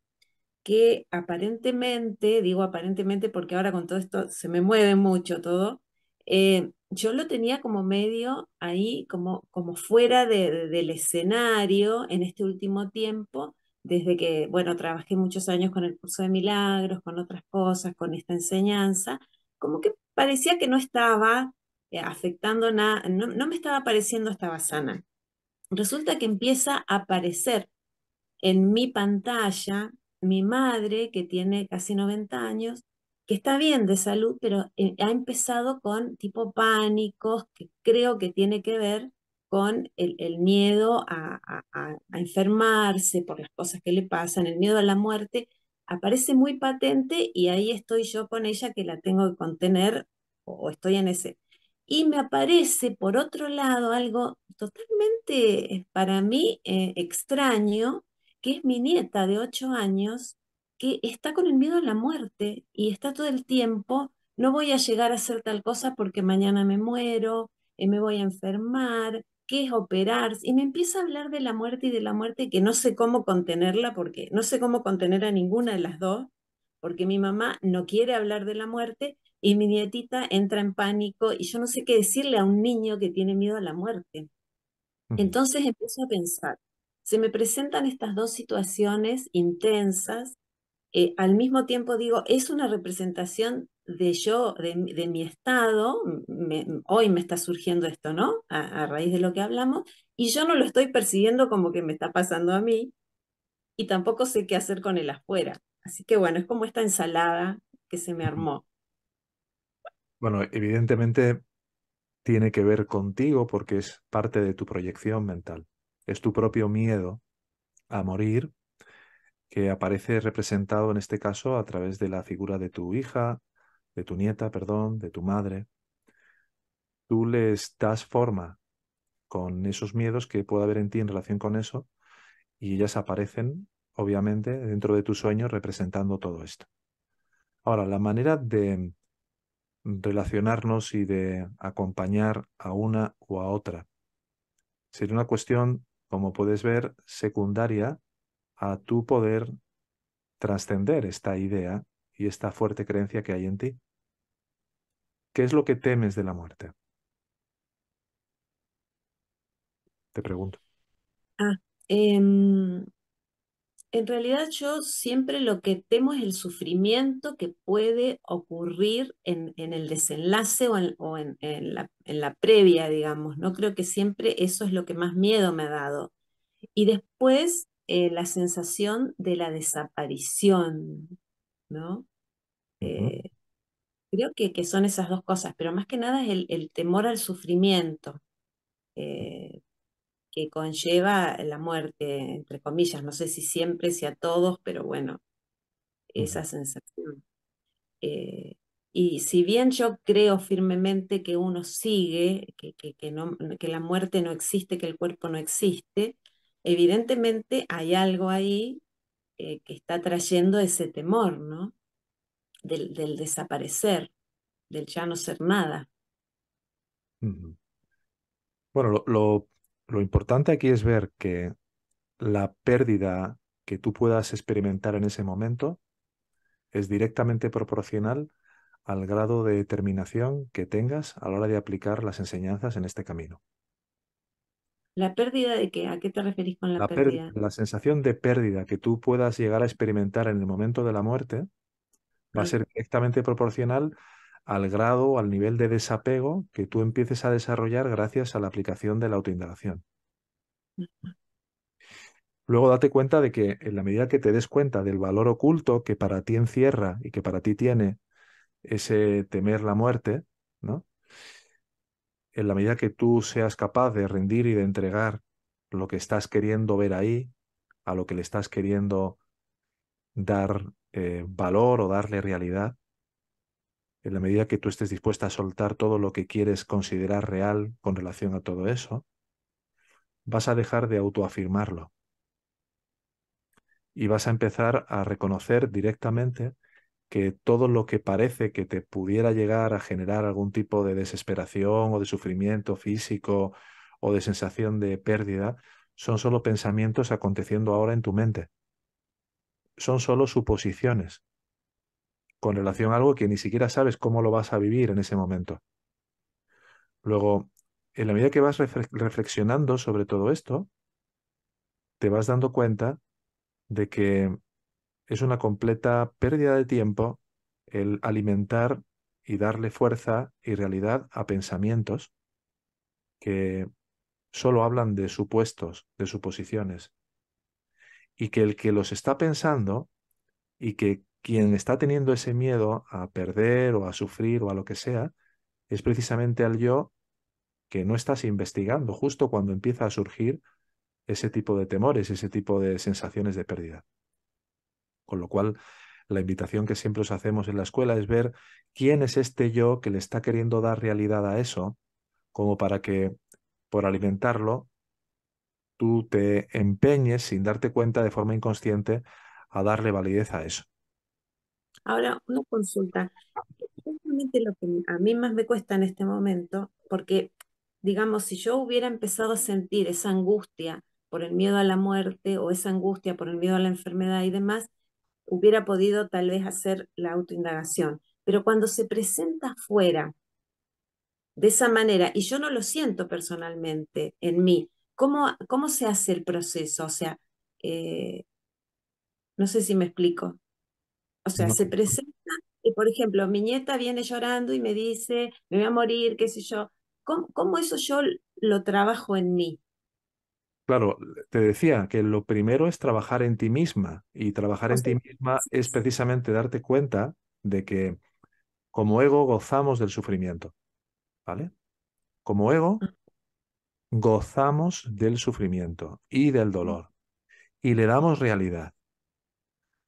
que aparentemente, digo aparentemente porque ahora con todo esto se me mueve mucho todo, eh, yo lo tenía como medio ahí, como, como fuera del escenario en este último tiempo, desde que, bueno, trabajé muchos años con el curso de milagros, con otras cosas, con esta enseñanza, como que parecía que no estaba eh, afectando nada, no, no, me estaba pareciendo, estaba sana. Resulta que empieza a aparecer en mi pantalla mi madre, que tiene casi 90 años, que está bien de salud, pero eh, ha empezado con tipo pánicos, que creo que tiene que ver con el, miedo a, enfermarse por las cosas que le pasan, el miedo a la muerte, aparece muy patente y ahí estoy yo con ella que la tengo que contener o, estoy en ese. Y me aparece por otro lado algo totalmente eh, para mí eh, extraño, que es mi nieta de ocho años, que está con el miedo a la muerte y está todo el tiempo, no voy a llegar a hacer tal cosa porque mañana me muero, eh, me voy a enfermar, qué es operar, y me empieza a hablar de la muerte y de la muerte que no sé cómo contenerla, porque no sé cómo contener a ninguna de las dos, porque mi mamá no quiere hablar de la muerte y mi nietita entra en pánico y yo no sé qué decirle a un niño que tiene miedo a la muerte. Entonces empiezo a pensar, se me presentan estas dos situaciones intensas eh, al mismo tiempo digo, es una representación de yo, de, mi estado, hoy me está surgiendo esto, ¿no? A, raíz de lo que hablamos, y yo no lo estoy percibiendo como que me está pasando a mí, y tampoco sé qué hacer con el afuera. Así que bueno, es como esta ensalada que se me armó. Bueno, evidentemente tiene que ver contigo porque es parte de tu proyección mental. Es tu propio miedo a morir que aparece representado en este caso a través de la figura de tu hija, de tu nieta, perdón, de tu madre. Tú les das forma con esos miedos que pueda haber en ti en relación con eso y ellas aparecen, obviamente, dentro de tu sueño representando todo esto. Ahora, la manera de relacionarnos y de acompañar a una o a otra sería una cuestión, como puedes ver, secundaria a tu poder trascender esta idea y esta fuerte creencia que hay en ti. ¿Qué es lo que temes de la muerte? Te pregunto. Ah, em, en realidad yo siempre lo que temo es el sufrimiento que puede ocurrir en, el desenlace o, en, la, en, la, previa, digamos. No creo que siempre eso es lo que más miedo me ha dado. Y después eh, la sensación de la desaparición, ¿no? Eh, creo que, son esas dos cosas, pero más que nada es el, temor al sufrimiento eh, que conlleva la muerte, entre comillas, no sé si siempre, si a todos, pero bueno, esa sensación. y si bien yo creo firmemente que uno sigue, que la muerte no existe, que el cuerpo no existe, evidentemente hay algo ahí eh, que está trayendo ese temor, ¿no? Del, desaparecer, del ya no ser nada. Bueno, lo importante aquí es ver que la pérdida que tú puedas experimentar en ese momento es directamente proporcional al grado de determinación que tengas a la hora de aplicar las enseñanzas en este camino. ¿La pérdida de qué? ¿A qué te referís con la, la pérdida? La sensación de pérdida que tú puedas llegar a experimentar en el momento de la muerte va a ser directamente proporcional al grado, al nivel de desapego que tú empieces a desarrollar gracias a la aplicación de la autoindagación. Luego date cuenta de que en la medida que te des cuenta del valor oculto que para ti encierra y que para ti tiene ese temer la muerte, ¿no? en la medida que tú seas capaz de rendir y de entregar lo que estás queriendo ver ahí, a lo que le estás queriendo dar eh, valor o darle realidad, en la medida que tú estés dispuesta a soltar todo lo que quieres considerar real con relación a todo eso, vas a dejar de autoafirmarlo. Y vas a empezar a reconocer directamente que todo lo que parece que te pudiera llegar a generar algún tipo de desesperación o de sufrimiento físico o de sensación de pérdida, son solo pensamientos aconteciendo ahora en tu mente. Son solo suposiciones con relación a algo que ni siquiera sabes cómo lo vas a vivir en ese momento. Luego, en la medida que vas reflexionando sobre todo esto, te vas dando cuenta de que es una completa pérdida de tiempo el alimentar y darle fuerza y realidad a pensamientos que solo hablan de supuestos, de suposiciones, y que el que los está pensando y que quien está teniendo ese miedo a perder o a sufrir o a lo que sea, es precisamente al yo que no estás investigando justo cuando empieza a surgir ese tipo de temores, ese tipo de sensaciones de pérdida. Con lo cual, la invitación que siempre os hacemos en la escuela es ver quién es este yo que le está queriendo dar realidad a eso, como para que por alimentarlo tú te empeñes sin darte cuenta de forma inconsciente a darle validez a eso. Ahora, una consulta. justamente lo que a mí más me cuesta en este momento, porque, digamos, si yo hubiera empezado a sentir esa angustia por el miedo a la muerte o esa angustia por el miedo a la enfermedad y demás, hubiera podido tal vez hacer la autoindagación. Pero cuando se presenta fuera de esa manera, y yo no lo siento personalmente en mí, ¿cómo, cómo se hace el proceso? O sea, eh, no sé si me explico. O sea, se presenta y, por ejemplo, mi nieta viene llorando y me dice, me voy a morir, qué sé yo. ¿Cómo, cómo eso yo lo trabajo en mí? Claro, te decía que lo primero es trabajar en ti misma y trabajar en ti misma es precisamente darte cuenta de que como ego gozamos del sufrimiento, ¿vale? Como ego mm. gozamos del sufrimiento y del mm. dolor y le damos realidad.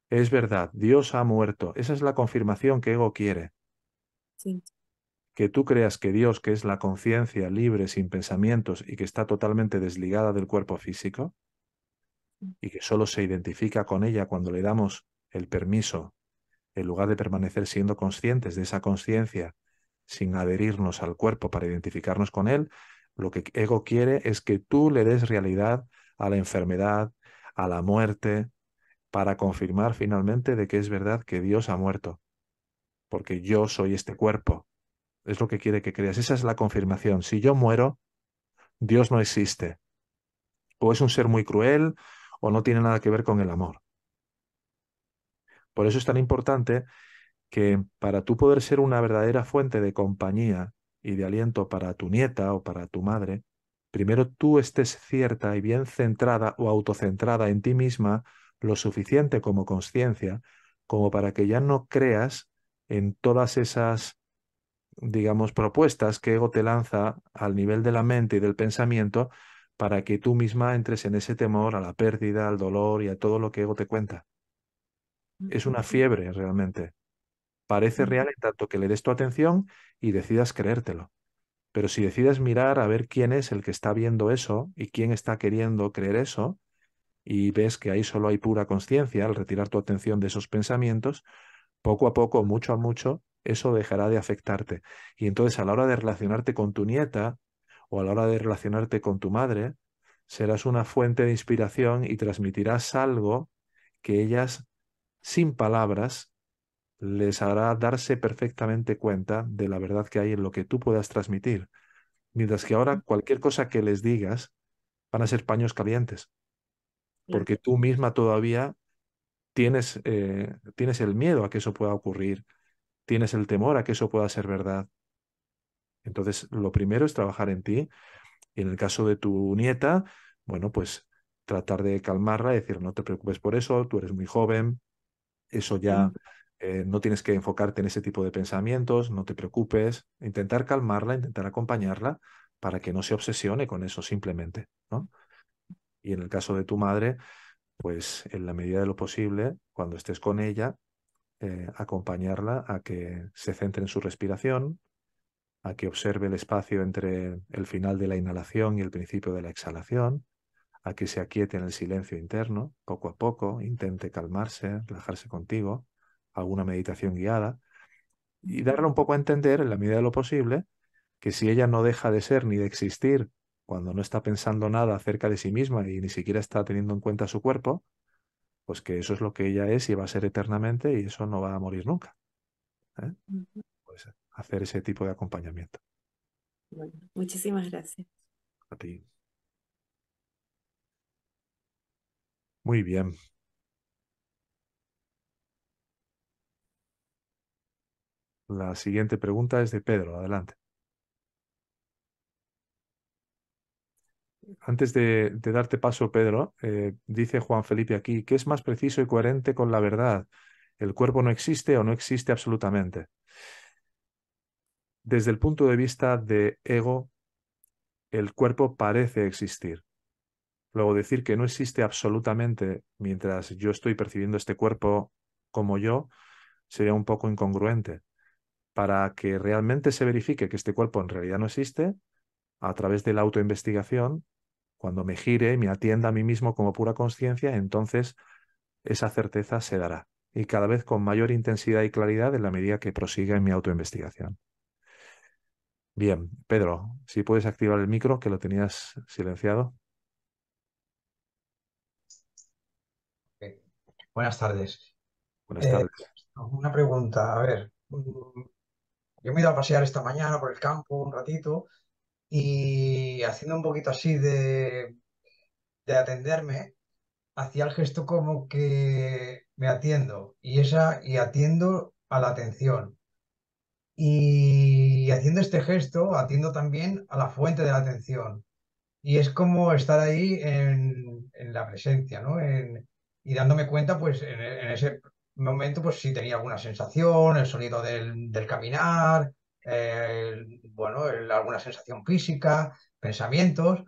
Es verdad, Dios ha muerto. Esa es la confirmación que ego quiere. Sí que tú creas que Dios, que es la conciencia libre, sin pensamientos y que está totalmente desligada del cuerpo físico, mm. y que solo se identifica con ella cuando le damos el permiso, en lugar de permanecer siendo conscientes de esa conciencia, sin adherirnos al cuerpo para identificarnos con él, lo que ego quiere es que tú le des realidad a la enfermedad, a la muerte, para confirmar finalmente de que es verdad que Dios ha muerto, porque yo soy este cuerpo, es lo que quiere que creas. Esa es la confirmación. Si yo muero, Dios no existe. O es un ser muy cruel, o no tiene nada que ver con el amor. Por eso es tan importante que para tú poder ser una verdadera fuente de compañía y de aliento para tu nieta o para tu madre, primero tú estés cierta y bien centrada o autocentrada en ti misma lo suficiente como conciencia como para que ya no creas en todas esas digamos, propuestas que ego te lanza al nivel de la mente y del pensamiento para que tú misma entres en ese temor a la pérdida, al dolor y a todo lo que ego te cuenta. Es una fiebre realmente. Parece real en tanto que le des tu atención y decidas creértelo. Pero si decides mirar a ver quién es el que está viendo eso y quién está queriendo creer eso, y ves que ahí solo hay pura conciencia al retirar tu atención de esos pensamientos, poco a poco, mucho a mucho, eso dejará de afectarte. Y entonces a la hora de relacionarte con tu nieta o a la hora de relacionarte con tu madre, serás una fuente de inspiración y transmitirás algo que ellas, sin palabras, les hará darse perfectamente cuenta de la verdad que hay en lo que tú puedas transmitir. Mientras que ahora cualquier cosa que les digas van a ser paños calientes, porque tú misma todavía tienes, eh, tienes el miedo a que eso pueda ocurrir tienes el temor a que eso pueda ser verdad. Entonces, lo primero es trabajar en ti. Y en el caso de tu nieta, bueno, pues tratar de calmarla decir, no te preocupes por eso, tú eres muy joven, eso ya eh, no tienes que enfocarte en ese tipo de pensamientos, no te preocupes, intentar calmarla, intentar acompañarla para que no se obsesione con eso simplemente, ¿no? Y en el caso de tu madre, pues en la medida de lo posible, cuando estés con ella, eh, acompañarla a que se centre en su respiración, a que observe el espacio entre el final de la inhalación y el principio de la exhalación, a que se aquiete en el silencio interno, poco a poco, intente calmarse, relajarse contigo, alguna meditación guiada, y darle un poco a entender, en la medida de lo posible, que si ella no deja de ser ni de existir cuando no está pensando nada acerca de sí misma y ni siquiera está teniendo en cuenta su cuerpo, pues que eso es lo que ella es y va a ser eternamente y eso no va a morir nunca. ¿eh? Pues eh, hacer ese tipo de acompañamiento. Bueno, muchísimas gracias. A ti. Muy bien. La siguiente pregunta es de Pedro. Adelante. antes de, darte paso, Pedro, eh, dice Juan Felipe aquí, que es más preciso y coherente con la verdad? ¿El cuerpo no existe o no existe absolutamente? Desde el punto de vista de ego, el cuerpo parece existir. Luego decir que no existe absolutamente mientras yo estoy percibiendo este cuerpo como yo sería un poco incongruente. Para que realmente se verifique que este cuerpo en realidad no existe, a través de la autoinvestigación, cuando me gire, me atienda a mí mismo como pura conciencia, entonces esa certeza se dará y cada vez con mayor intensidad y claridad en la medida que prosiga en mi autoinvestigación. Bien, Pedro, si puedes activar el micro que lo tenías silenciado. Buenas tardes. Buenas tardes. Eh, una pregunta, a ver, mm, yo me he ido a pasear esta mañana por el campo un ratito y haciendo un poquito así de, atenderme, hacía el gesto como que me atiendo y esa y atiendo a la atención. Y haciendo este gesto, atiendo también a la fuente de la atención. Y es como estar ahí en, la presencia, ¿no? En, y dándome cuenta, pues, en, ese momento, pues, si tenía alguna sensación, el sonido del caminar, eh, bueno, alguna sensación física, pensamientos,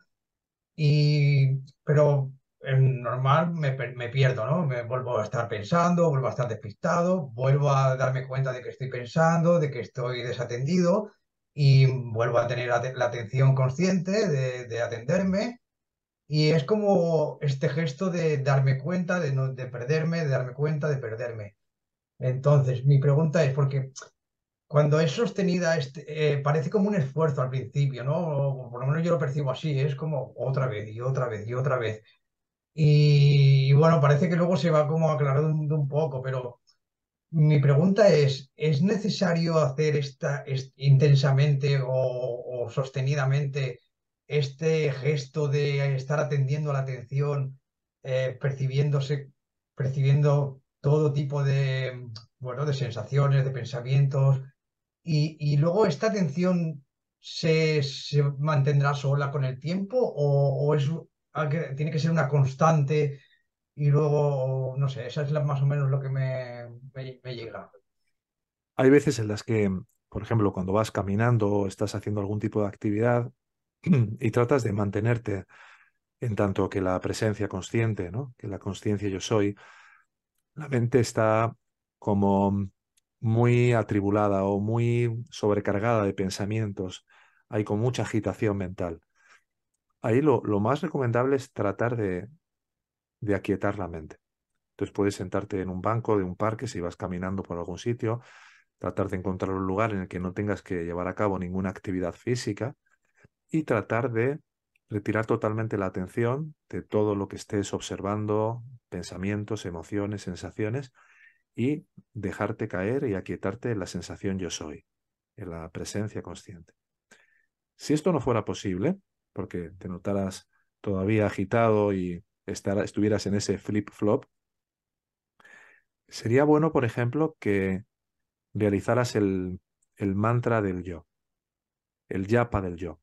y, pero en normal me, me, pierdo, ¿no? Me vuelvo a estar pensando, vuelvo a estar despistado, vuelvo a darme cuenta de que estoy pensando, de que estoy desatendido y vuelvo a tener la atención consciente de, atenderme. Y es como este gesto de darme cuenta, de, no, de perderme, de darme cuenta, de perderme. Entonces, mi pregunta es, porque cuando es sostenida, este, eh, parece como un esfuerzo al principio, ¿no? por lo menos yo lo percibo así, es como otra vez y otra vez y otra vez. Y, bueno, parece que luego se va como aclarando un poco, pero mi pregunta es, ¿es necesario hacer esta, intensamente o, sostenidamente este gesto de estar atendiendo la atención, eh, percibiéndose, percibiendo todo tipo de, bueno, de sensaciones, de pensamientos, y, luego, ¿esta atención se, se, mantendrá sola con el tiempo o, o es, tiene que ser una constante? y luego, no sé, esa es más o menos lo que me, llega. Hay veces en las que, por ejemplo, cuando vas caminando o estás haciendo algún tipo de actividad (clears throat) y tratas de mantenerte en tanto que la presencia consciente, ¿no? que la consciencia yo soy, la mente está como muy atribulada o muy sobrecargada de pensamientos, hay con mucha agitación mental. Ahí lo, más recomendable es tratar de, de aquietar la mente. Entonces puedes sentarte en un banco de un parque si vas caminando por algún sitio, tratar de encontrar un lugar en el que no tengas que llevar a cabo ninguna actividad física y tratar de retirar totalmente la atención de todo lo que estés observando, pensamientos, emociones, sensaciones, y dejarte caer y aquietarte en la sensación yo soy, en la presencia consciente. Si esto no fuera posible, porque te notaras todavía agitado y estuvieras en ese flip-flop, sería bueno, por ejemplo, que realizaras el, el mantra del yo, el yapa del yo.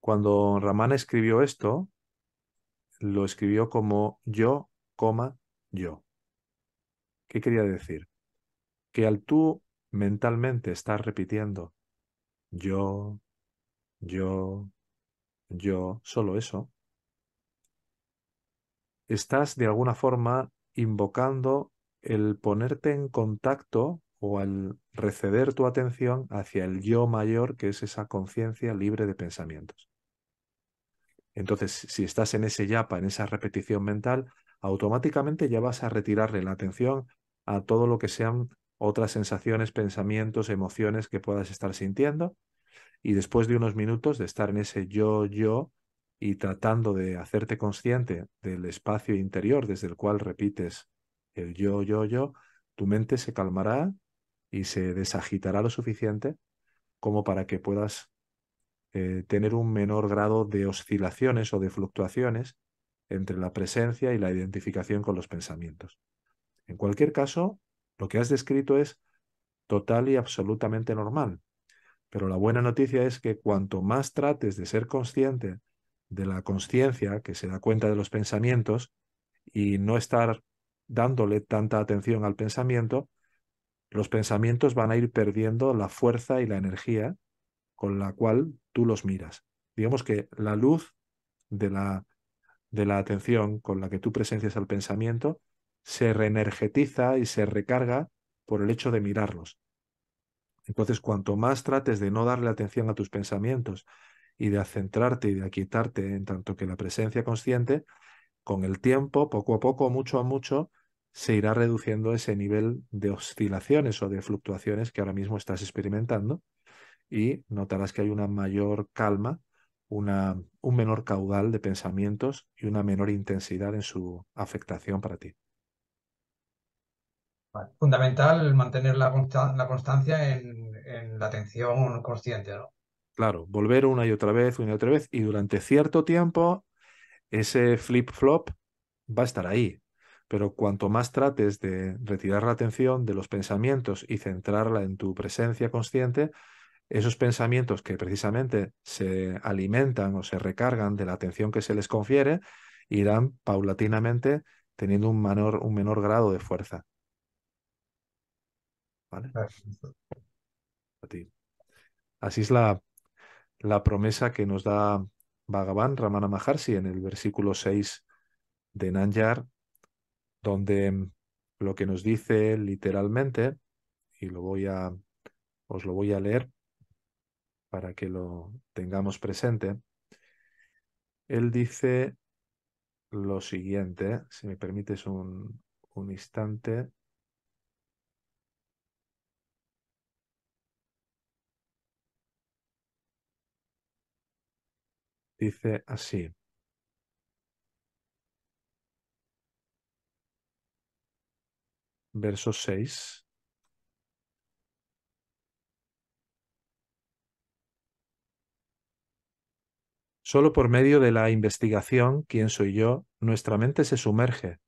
Cuando Ramana escribió esto, lo escribió como yo, coma, yo. ¿Qué quería decir? Que al tú mentalmente estás repitiendo yo, yo, yo, solo eso, estás de alguna forma invocando el ponerte en contacto o al receder tu atención hacia el yo mayor, que es esa conciencia libre de pensamientos. Entonces, si estás en ese yapa, en esa repetición mental, automáticamente ya vas a retirarle la atención a todo lo que sean otras sensaciones, pensamientos, emociones que puedas estar sintiendo. Y después de unos minutos de estar en ese yo, yo, y tratando de hacerte consciente del espacio interior desde el cual repites el yo, yo, yo, tu mente se calmará y se desagitará lo suficiente como para que puedas eh, tener un menor grado de oscilaciones o de fluctuaciones entre la presencia y la identificación con los pensamientos. En cualquier caso, lo que has descrito es total y absolutamente normal. Pero la buena noticia es que cuanto más trates de ser consciente de la conciencia que se da cuenta de los pensamientos y no estar dándole tanta atención al pensamiento, los pensamientos van a ir perdiendo la fuerza y la energía con la cual tú los miras. Digamos que la luz de la, de la atención con la que tú presencias al pensamiento se reenergetiza y se recarga por el hecho de mirarlos. Entonces, cuanto más trates de no darle atención a tus pensamientos y de acentrarte y de quitarte en tanto que la presencia consciente, con el tiempo, poco a poco, mucho a mucho, se irá reduciendo ese nivel de oscilaciones o de fluctuaciones que ahora mismo estás experimentando y notarás que hay una mayor calma, una, un menor caudal de pensamientos y una menor intensidad en su afectación para ti. Fundamental mantener la, constancia en, la atención consciente, ¿no? Claro, volver una y otra vez, una y otra vez, y durante cierto tiempo ese flip-flop va a estar ahí. Pero cuanto más trates de retirar la atención de los pensamientos y centrarla en tu presencia consciente, esos pensamientos que precisamente se alimentan o se recargan de la atención que se les confiere, irán paulatinamente teniendo un menor, un menor grado de fuerza. Ah, Así es la, la promesa que nos da Bhagavan Ramana Maharshi en el versículo 6 de Nanyar, donde mm, lo que nos dice literalmente, y lo voy a, os lo voy a leer para que lo tengamos presente, él dice lo siguiente, si me permites un, un instante. dice así. Verso 6. Solo por medio de la investigación, quién soy yo, nuestra mente se sumerge,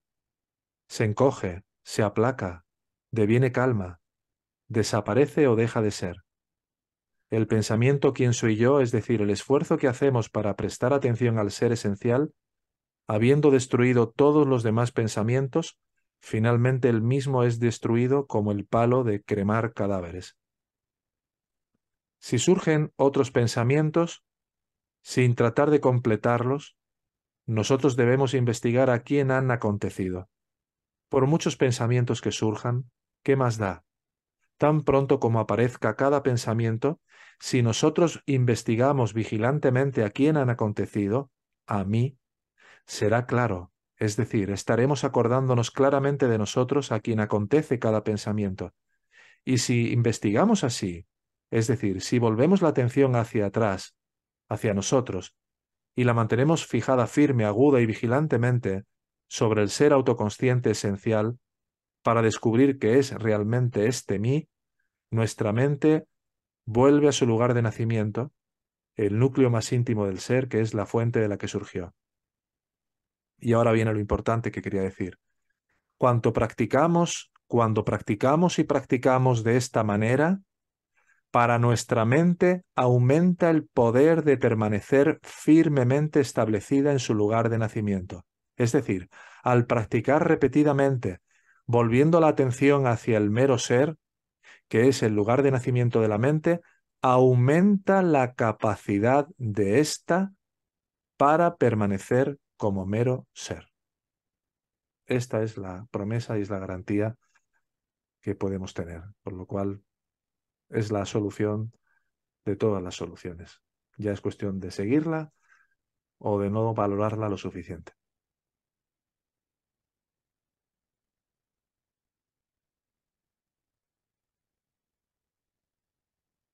se encoge, se aplaca, deviene calma, desaparece o deja de ser. El pensamiento quién soy yo, es decir, el esfuerzo que hacemos para prestar atención al ser esencial, habiendo destruido todos los demás pensamientos, finalmente el mismo es destruido como el palo de cremar cadáveres. Si surgen otros pensamientos, sin tratar de completarlos, nosotros debemos investigar a quién han acontecido. Por muchos pensamientos que surjan, ¿qué más da? tan pronto como aparezca cada pensamiento, si nosotros investigamos vigilantemente a quién han acontecido, a mí, será claro, es decir, estaremos acordándonos claramente de nosotros a quien acontece cada pensamiento. Y si investigamos así, es decir, si volvemos la atención hacia atrás, hacia nosotros, y la mantenemos fijada firme, aguda y vigilantemente sobre el ser autoconsciente esencial, para descubrir que es realmente este mí, nuestra mente vuelve a su lugar de nacimiento, el núcleo más íntimo del ser, que es la fuente de la que surgió. Y ahora viene lo importante que quería decir. Cuanto practicamos, cuando practicamos y practicamos de esta manera, para nuestra mente aumenta el poder de permanecer firmemente establecida en su lugar de nacimiento. Es decir, al practicar repetidamente, volviendo la atención hacia el mero ser, que es el lugar de nacimiento de la mente, aumenta la capacidad de ésta para permanecer como mero ser. Esta es la promesa y es la garantía que podemos tener, por lo cual es la solución de todas las soluciones. Ya es cuestión de seguirla o de no valorarla lo suficiente.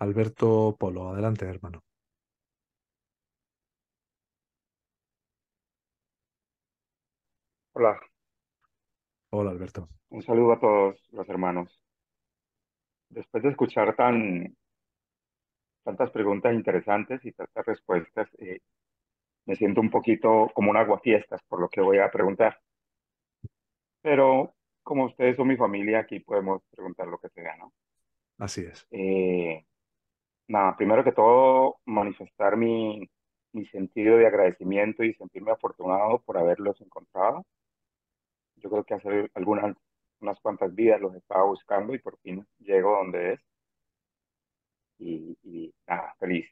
Alberto Polo, adelante, hermano. Hola. Hola, Alberto. Un saludo a todos los hermanos. Después de escuchar tan, tantas preguntas interesantes y tantas respuestas, eh, me siento un poquito como un aguafiestas por lo que voy a preguntar. Pero como ustedes son mi familia, aquí podemos preguntar lo que sea, ¿no? Así es. Eh, Nada, primero que todo, manifestar mi, mi sentido de agradecimiento y sentirme afortunado por haberlos encontrado. Yo creo que hace algunas unas cuantas vidas los estaba buscando y por fin llego donde es. Y, nada, feliz.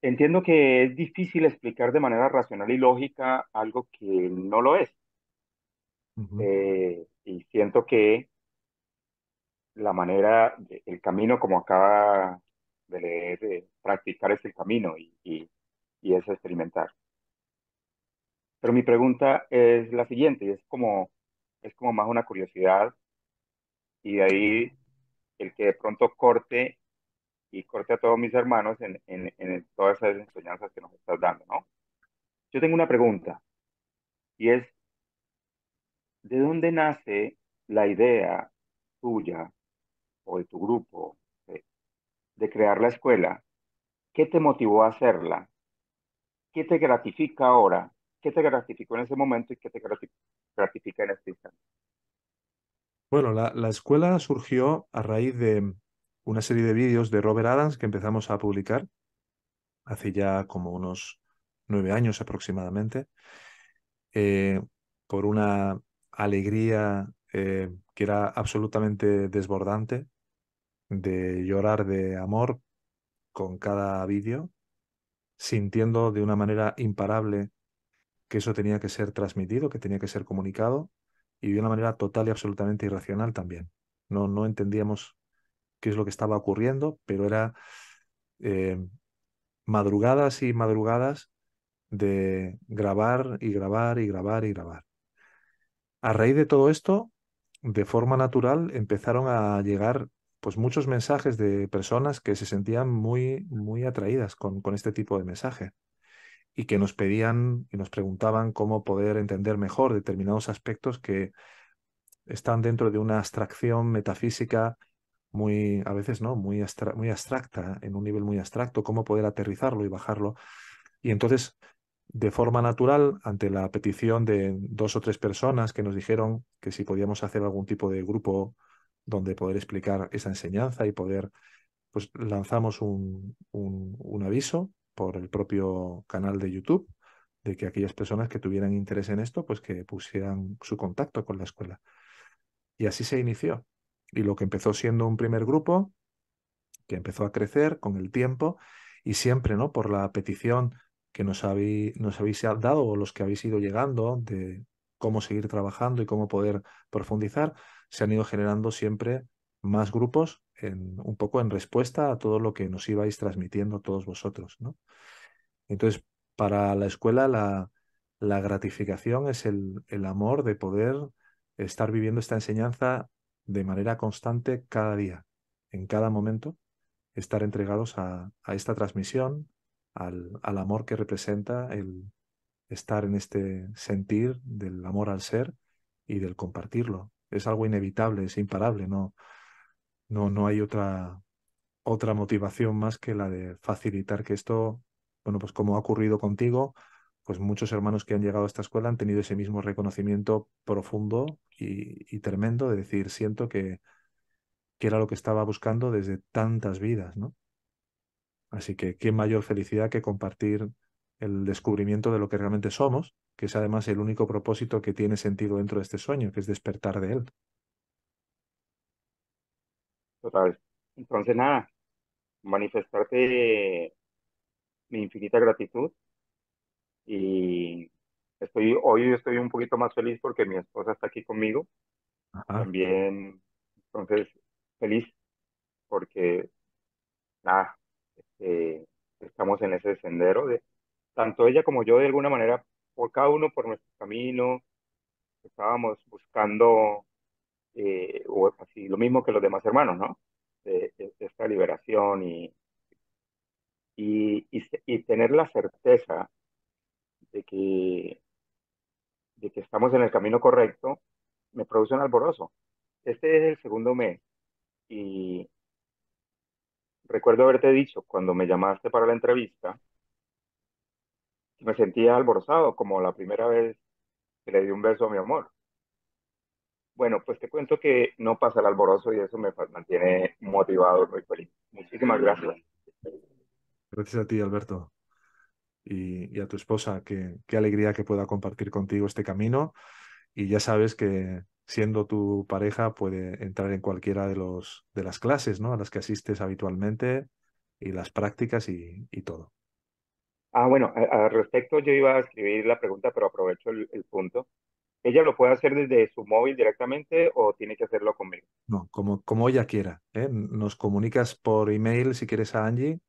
Entiendo que es difícil explicar de manera racional y lógica algo que no lo es. Eh, y siento que la manera, el camino como acaba de leer, de practicar es el camino y, y, es experimentar. Pero mi pregunta es la siguiente, y es como, es como más una curiosidad, y de ahí el que de pronto corte y corte a todos mis hermanos en, en, en todas esas enseñanzas que nos estás dando, ¿no? Yo tengo una pregunta, y es, ¿de dónde nace la idea tuya o de tu grupo, de, crear la escuela, ¿qué te motivó a hacerla? ¿Qué te gratifica ahora? ¿Qué te gratificó en ese momento y qué te gratifica en este instante? Bueno, la, escuela surgió a raíz de una serie de vídeos de Robert Adams que empezamos a publicar hace ya como unos nueve años aproximadamente, eh, por una alegría eh, que era absolutamente desbordante de llorar de amor con cada vídeo, sintiendo de una manera imparable que eso tenía que ser transmitido, que tenía que ser comunicado, y de una manera total y absolutamente irracional también. No, no entendíamos qué es lo que estaba ocurriendo, pero era eh, madrugadas y madrugadas de grabar y grabar y grabar y grabar. A raíz de todo esto, de forma natural, empezaron a llegar pues muchos mensajes de personas que se sentían muy, muy atraídas con, este tipo de mensaje y que nos pedían y nos preguntaban cómo poder entender mejor determinados aspectos que están dentro de una abstracción metafísica muy, a veces no, muy, muy abstracta, en un nivel muy abstracto, cómo poder aterrizarlo y bajarlo. Y entonces, de forma natural, ante la petición de dos o tres personas que nos dijeron que si podíamos hacer algún tipo de grupo donde poder explicar esa enseñanza y poder, pues lanzamos un, aviso por el propio canal de YouTube de que aquellas personas que tuvieran interés en esto, pues que pusieran su contacto con la escuela. Y así se inició. Y lo que empezó siendo un primer grupo, que empezó a crecer con el tiempo y siempre, ¿no? Por la petición que nos, nos habéis dado o los que habéis ido llegando de cómo seguir trabajando y cómo poder profundizar, se han ido generando siempre más grupos en, un poco en respuesta a todo lo que nos ibais transmitiendo todos vosotros. ¿no? Entonces, para la escuela la, gratificación es el, amor de poder estar viviendo esta enseñanza de manera constante cada día, en cada momento, estar entregados a, esta transmisión, al amor que representa el estar en este sentir del amor al ser y del compartirlo es algo inevitable, es imparable, no, no, no hay otra, otra motivación más que la de facilitar que esto, bueno, pues como ha ocurrido contigo, pues muchos hermanos que han llegado a esta escuela han tenido ese mismo reconocimiento profundo y, y tremendo de decir, siento que, que era lo que estaba buscando desde tantas vidas, ¿no? Así que qué mayor felicidad que compartir el descubrimiento de lo que realmente somos que es además el único propósito que tiene sentido dentro de este sueño, que es despertar de él. Total. Entonces, nada, manifestarte mi infinita gratitud y estoy hoy estoy un poquito más feliz porque mi esposa está aquí conmigo también entonces feliz porque nada este, estamos en ese sendero de tanto ella como yo de alguna manera por cada uno por nuestro camino, estábamos buscando eh, o así, lo mismo que los demás hermanos, ¿no? De, esta liberación y, y, y, y, tener la certeza de que, de que estamos en el camino correcto me produce un alborozo. Este es el segundo mes y recuerdo haberte dicho cuando me llamaste para la entrevista me sentía alborozado, como la primera vez que le di un beso a mi amor. Bueno, pues te cuento que no pasa el alborozo y eso me mantiene motivado, muy feliz. Muchísimas gracias. Gracias a ti, Alberto. Y, a tu esposa, que, qué alegría que pueda compartir contigo este camino. Y ya sabes que siendo tu pareja puede entrar en cualquiera de, los, de las clases ¿no? a las que asistes habitualmente y las prácticas y todo. Ah, bueno, al respecto yo iba a escribir la pregunta, pero aprovecho el, punto. ¿Ella lo puede hacer desde su móvil directamente o tiene que hacerlo conmigo? No, como, como ella quiera. ¿eh? Nos comunicas por email si quieres a Angie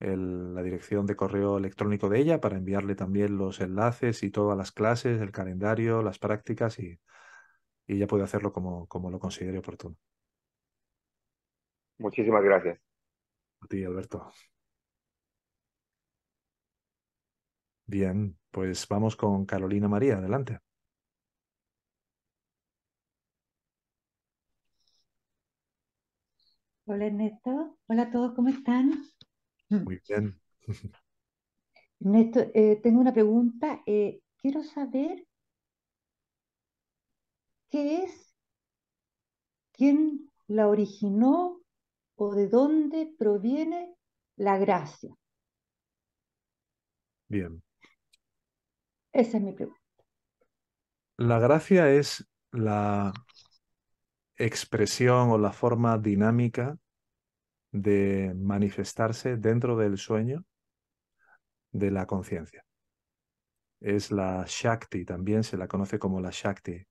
la dirección de correo electrónico de ella para enviarle también los enlaces y todas las clases, el calendario, las prácticas y, y ella puede hacerlo como, como lo considere oportuno. Muchísimas gracias. A ti, Alberto. Bien, pues vamos con Carolina María, adelante. Hola Ernesto, hola a todos, ¿cómo están? Mm. Muy bien. (laughs) Ernesto, eh, tengo una pregunta. Eh, quiero saber qué es, quién la originó o de dónde proviene la gracia. Bien. Esa es mi pregunta. La gracia es la expresión o la forma dinámica de manifestarse dentro del sueño de la conciencia. Es la Shakti, también se la conoce como la Shakti.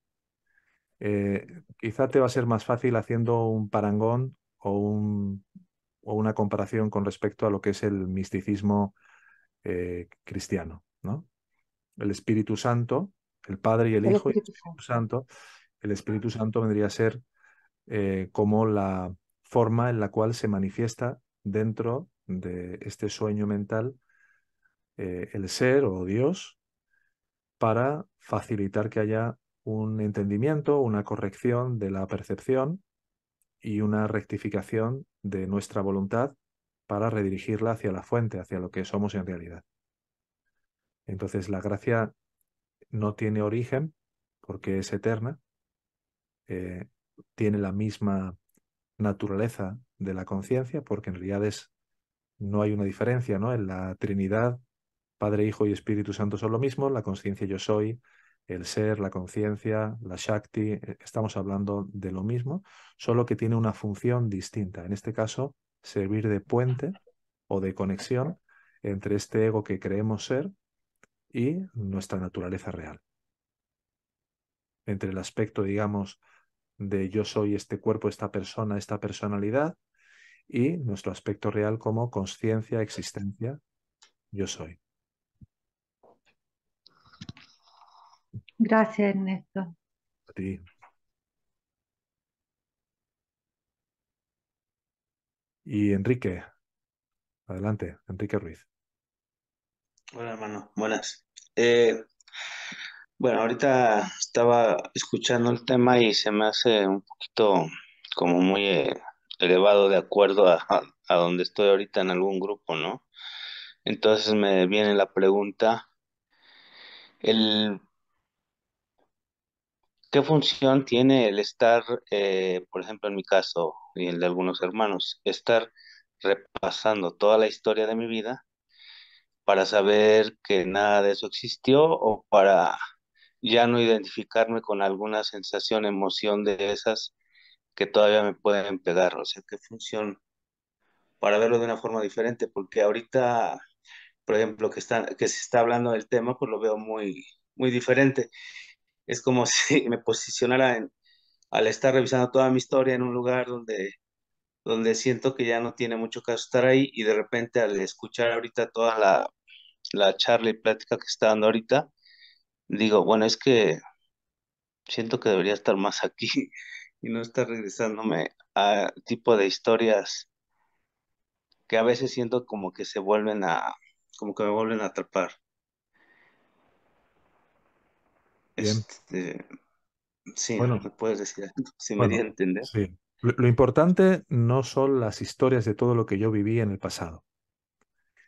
Eh, quizá te va a ser más fácil haciendo un parangón o, una comparación con respecto a lo que es el misticismo eh, cristiano, ¿no? el Espíritu Santo, el Padre y el, Hijo y el Espíritu Santo. El Espíritu Santo vendría a ser eh, como la forma en la cual se manifiesta dentro de este sueño mental eh, el ser o Dios para facilitar que haya un entendimiento, una corrección de la percepción y una rectificación de nuestra voluntad para redirigirla hacia la fuente, hacia lo que somos en realidad. Entonces la gracia no tiene origen porque es eterna, eh, tiene la misma naturaleza de la conciencia porque en realidad es, no hay una diferencia, ¿no? En la Trinidad, Padre, Hijo y Espíritu Santo son lo mismo, la conciencia yo soy, el ser, la conciencia, la Shakti, eh, estamos hablando de lo mismo, solo que tiene una función distinta. En este caso, servir de puente o de conexión entre este ego que creemos ser y nuestra naturaleza real. Entre el aspecto, digamos, de yo soy este cuerpo, esta persona, esta personalidad, y nuestro aspecto real como conciencia, existencia, yo soy. Gracias, Ernesto. A ti. Y Enrique, adelante, Enrique Ruiz. Hola, hermano, buenas. Eh, bueno, ahorita estaba escuchando el tema y se me hace un poquito como muy eh, elevado de acuerdo a, donde estoy ahorita en algún grupo, ¿no? Entonces me viene la pregunta, ¿qué función tiene el estar, eh, por ejemplo en mi caso y el de algunos hermanos, estar repasando toda la historia de mi vida para saber que nada de eso existió o para ya no identificarme con alguna sensación, emoción de esas que todavía me pueden pegar. O sea, qué función para verlo de una forma diferente, porque ahorita, por ejemplo, que, está, que se está hablando del tema, pues lo veo muy, muy diferente. Es como (laughs) si me posicionara al estar revisando toda mi historia en un lugar donde donde siento que ya no tiene mucho caso estar ahí y de repente al escuchar ahorita toda la, charla y plática que está dando ahorita, digo, bueno, es que siento que debería estar más aquí (laughs) y no estar regresándome a tipo de historias que a veces siento como que se vuelven a, como que me vuelven a atrapar. Este, sí, bueno, me puedes decir, (laughs) si me di entender. Sí. Lo, importante no son las historias de todo lo que yo viví en el pasado,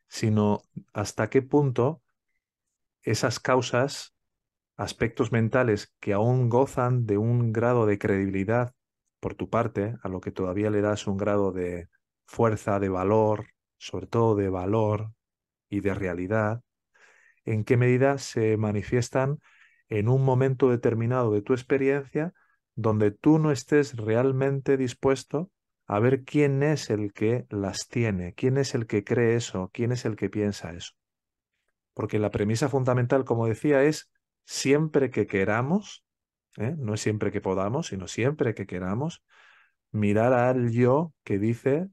sino hasta qué punto esas causas, aspectos mentales que aún gozan de un grado de credibilidad por tu parte, a lo que todavía le das un grado de fuerza, de valor, sobre todo de valor y de realidad, en qué medida se manifiestan en un momento determinado de tu experiencia donde tú no estés realmente dispuesto a ver quién es el que las tiene, quién es el que cree eso, quién es el que piensa eso. Porque la premisa fundamental, como decía, es siempre que queramos, ¿eh? no es siempre que podamos, sino siempre que queramos, mirar al yo que dice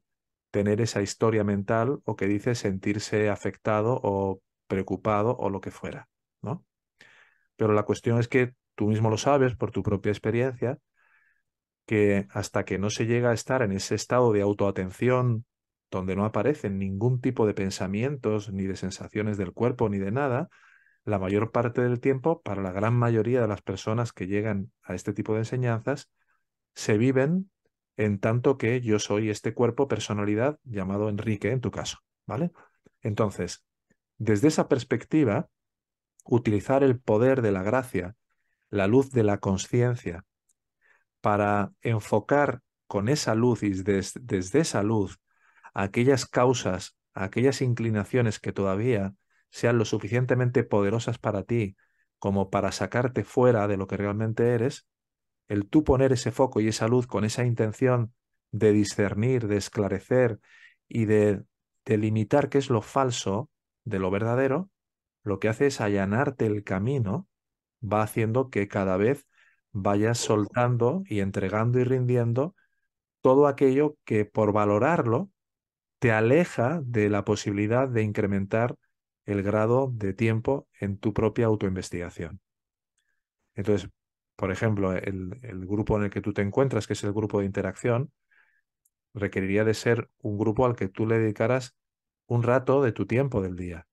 tener esa historia mental o que dice sentirse afectado o preocupado o lo que fuera, ¿no? Pero la cuestión es que tú mismo lo sabes por tu propia experiencia, que hasta que no se llega a estar en ese estado de autoatención donde no aparecen ningún tipo de pensamientos ni de sensaciones del cuerpo ni de nada, la mayor parte del tiempo, para la gran mayoría de las personas que llegan a este tipo de enseñanzas, se viven en tanto que yo soy este cuerpo personalidad llamado Enrique en tu caso, ¿vale? Entonces, desde esa perspectiva, utilizar el poder de la gracia la luz de la conciencia, para enfocar con esa luz y desde esa luz aquellas causas, aquellas inclinaciones que todavía sean lo suficientemente poderosas para ti como para sacarte fuera de lo que realmente eres, el tú poner ese foco y esa luz con esa intención de discernir, de esclarecer y de delimitar qué es lo falso de lo verdadero, lo que hace es allanarte el camino va haciendo que cada vez vayas soltando y entregando y rindiendo todo aquello que por valorarlo te aleja de la posibilidad de incrementar el grado de tiempo en tu propia autoinvestigación. Entonces, por ejemplo, el, el, grupo en el que tú te encuentras, que es el grupo de interacción, requeriría de ser un grupo al que tú le dedicaras un rato de tu tiempo del día,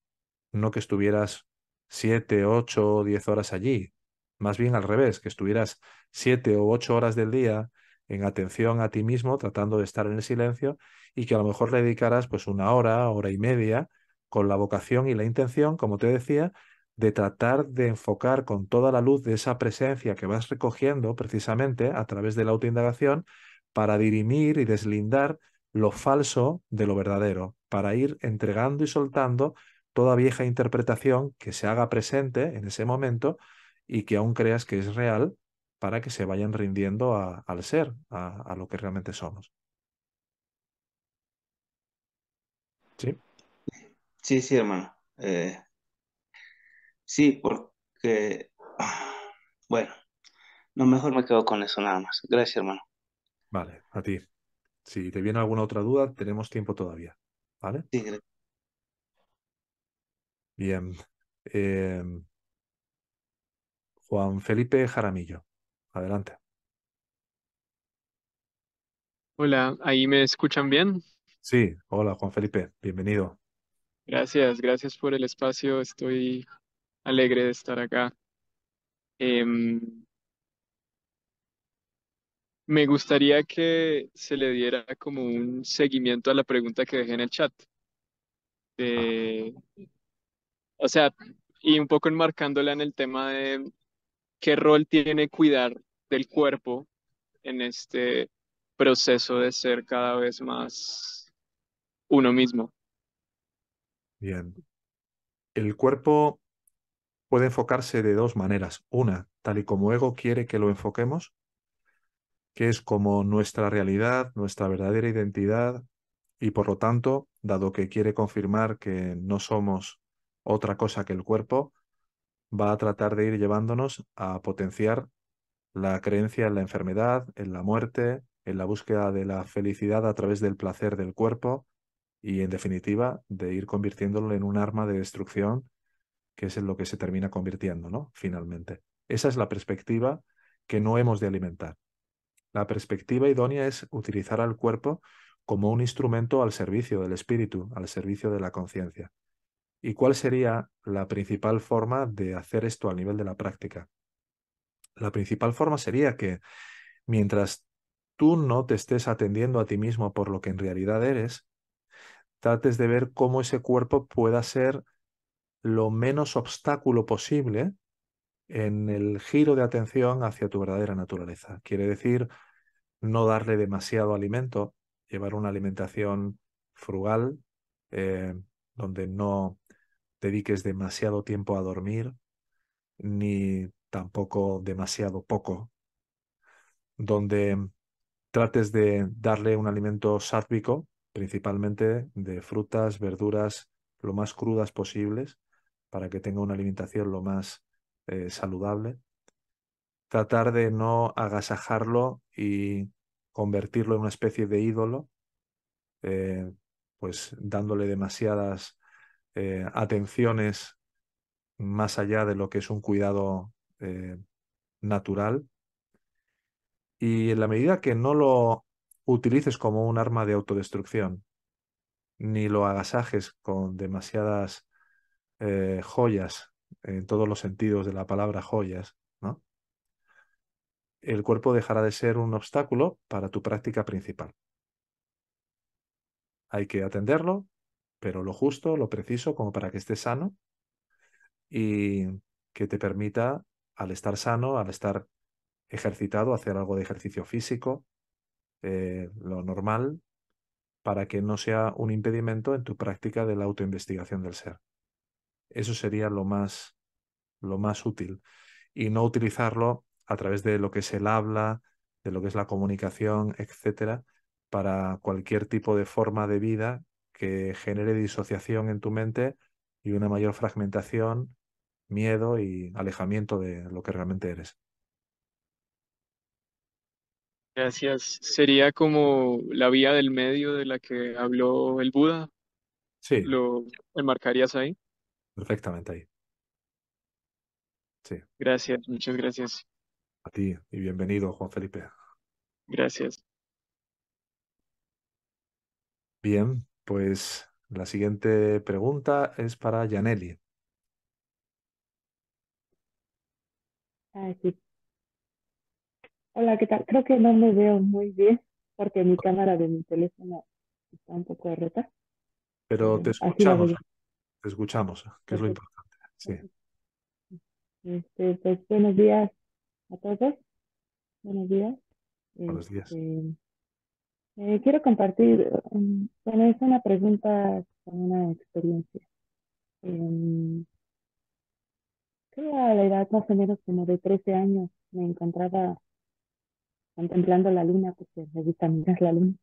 no que estuvieras 7, ocho o diez horas allí. Más bien al revés, que estuvieras siete o ocho horas del día en atención a ti mismo, tratando de estar en el silencio y que a lo mejor le dedicaras pues una hora, hora y media con la vocación y la intención, como te decía, de tratar de enfocar con toda la luz de esa presencia que vas recogiendo precisamente a través de la autoindagación para dirimir y deslindar lo falso de lo verdadero, para ir entregando y soltando toda vieja interpretación que se haga presente en ese momento y que aún creas que es real para que se vayan rindiendo al ser, a, lo que realmente somos. ¿Sí? Sí, sí, hermano. Eh, sí, porque, (sighs) bueno, no, mejor me quedo con eso nada más. Gracias, hermano. Vale, a ti. Si te viene alguna otra duda, tenemos tiempo todavía. ¿Vale? Sí, gracias. Bien. Em, Juan Felipe Jaramillo, adelante. Hola, ¿ahí me escuchan bien? Sí, hola Juan Felipe, bienvenido. Gracias, gracias por el espacio, estoy alegre de estar acá. Em, me gustaría que se le diera como un seguimiento a la pregunta que dejé en el chat ah. de, o sea, y un poco enmarcándola en el tema de qué rol tiene cuidar del cuerpo en este proceso de ser cada vez más uno mismo. Bien. El cuerpo puede enfocarse de dos maneras. Una, tal y como ego quiere que lo enfoquemos, que es como nuestra realidad, nuestra verdadera identidad, y por lo tanto, dado que quiere confirmar que no somos otra cosa que el cuerpo, va a tratar de ir llevándonos a potenciar la creencia en la enfermedad, en la muerte, en la búsqueda de la felicidad a través del placer del cuerpo y, en definitiva, de ir convirtiéndolo en un arma de destrucción, que es en lo que se termina convirtiendo, ¿no? Finalmente. Esa es la perspectiva que no hemos de alimentar. La perspectiva idónea es utilizar al cuerpo como un instrumento al servicio del espíritu, al servicio de la conciencia. ¿Y cuál sería la principal forma de hacer esto al nivel de la práctica? La principal forma sería que mientras tú no te estés atendiendo a ti mismo por lo que en realidad eres, trates de ver cómo ese cuerpo pueda ser lo menos obstáculo posible en el giro de atención hacia tu verdadera naturaleza. Quiere decir, no darle demasiado alimento, llevar una alimentación frugal, eh, donde no dediques demasiado tiempo a dormir, ni tampoco demasiado poco, donde trates de darle un alimento sátvico, principalmente de frutas, verduras, lo más crudas posibles, para que tenga una alimentación lo más eh, saludable. Tratar de no agasajarlo y convertirlo en una especie de ídolo, eh, pues dándole demasiadas eh, atenciones más allá de lo que es un cuidado eh, natural. Y en la medida que no lo utilices como un arma de autodestrucción, ni lo agasajes con demasiadas eh, joyas, en todos los sentidos de la palabra joyas, el cuerpo dejará de ser un obstáculo para tu práctica principal. Hay que atenderlo, pero lo justo, lo preciso, como para que estés sano y que te permita, al estar sano, al estar ejercitado, hacer algo de ejercicio físico, eh, lo normal, para que no sea un impedimento en tu práctica de la autoinvestigación del ser. Eso sería lo más, lo más útil. Y no utilizarlo a través de lo que es el habla, de lo que es la comunicación, etcétera, para cualquier tipo de forma de vida que genere disociación en tu mente y una mayor fragmentación, miedo y alejamiento de lo que realmente eres. Gracias. ¿Sería como la vía del medio de la que habló el Buda? Sí. ¿Lo enmarcarías ahí? Perfectamente ahí. Sí. Gracias, muchas gracias. A ti y bienvenido, Juan Felipe. Gracias. Bien, pues la siguiente pregunta es para Janelli. Hola, ¿qué tal? Creo que no me veo muy bien porque mi cámara de mi teléfono está un poco rota. Pero te eh, escuchamos, te escuchamos, que es lo importante. Este, pues buenos días a todos. Buenos días. Buenos días. Este, eh, quiero compartir, em, bueno, es una pregunta con una experiencia. Em, a la edad más o menos como de 13 años me encontraba contemplando la luna, porque me gusta mirar la luna,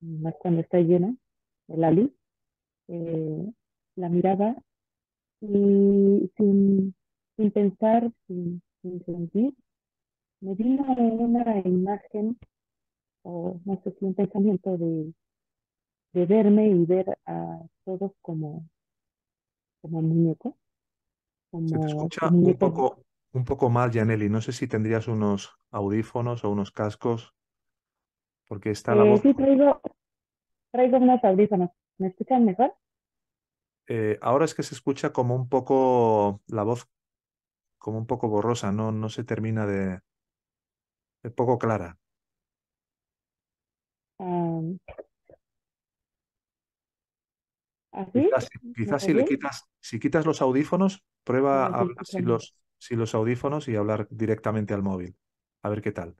más cuando está llena la luz. Eh, la miraba y sin, sin pensar, sin, sin sentir, me vino una imagen o no sé si un pensamiento de, de verme y ver a todos como, como muñeco. Se te escucha un poco, un poco mal, Janelli. No sé si tendrías unos audífonos o unos cascos, porque está la eh, voz... Sí, traigo, unos audífonos. ¿Me escuchan mejor? Eh, ahora es que se escucha como un poco la voz, como un poco borrosa, no, no se termina de, de poco clara. Quizás, si le quitas, si quitas los audífonos, prueba a hablar sin los, los audífonos y hablar directamente al móvil. A ver qué tal.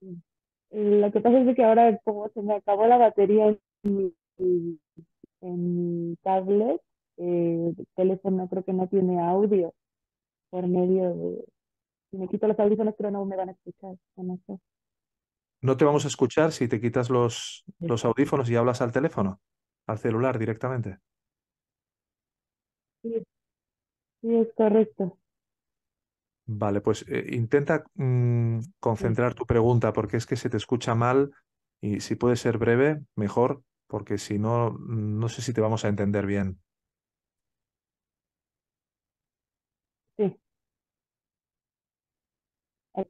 Mm. Lo que pasa es que ahora como se me acabó la batería en mi, tablet, eh, el teléfono creo que no tiene audio por medio de... Si me quito los audífonos creo no me van a escuchar. No, no te vamos a escuchar si te quitas los, los audífonos y hablas al teléfono al celular directamente. Sí, es correcto. Vale, pues eh, intenta mm, concentrar tu pregunta porque es que se te escucha mal y si puede ser breve, mejor, porque si no, mm, no sé si te vamos a entender bien. Sí. Eh,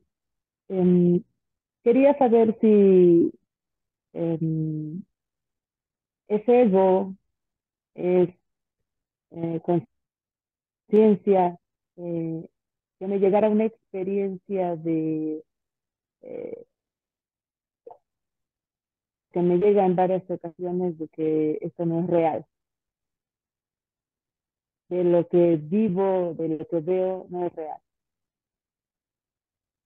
em, quería saber si em, ese ego, es eh, conciencia, eh, que me llegara una experiencia de... Eh, que me llega en varias ocasiones de que esto no es real. De lo que vivo, de lo que veo, no es real.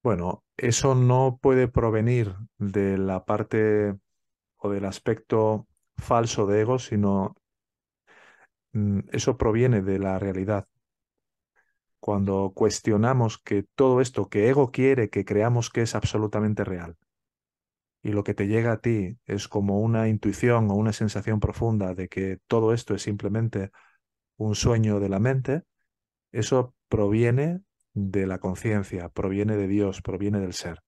Bueno, eso no puede provenir de la parte o del aspecto falso de ego, sino mm, eso proviene de la realidad. Cuando cuestionamos que todo esto que ego quiere que creamos que es absolutamente real y lo que te llega a ti es como una intuición o una sensación profunda de que todo esto es simplemente un sueño de la mente, eso proviene de la conciencia, proviene de Dios, proviene del ser,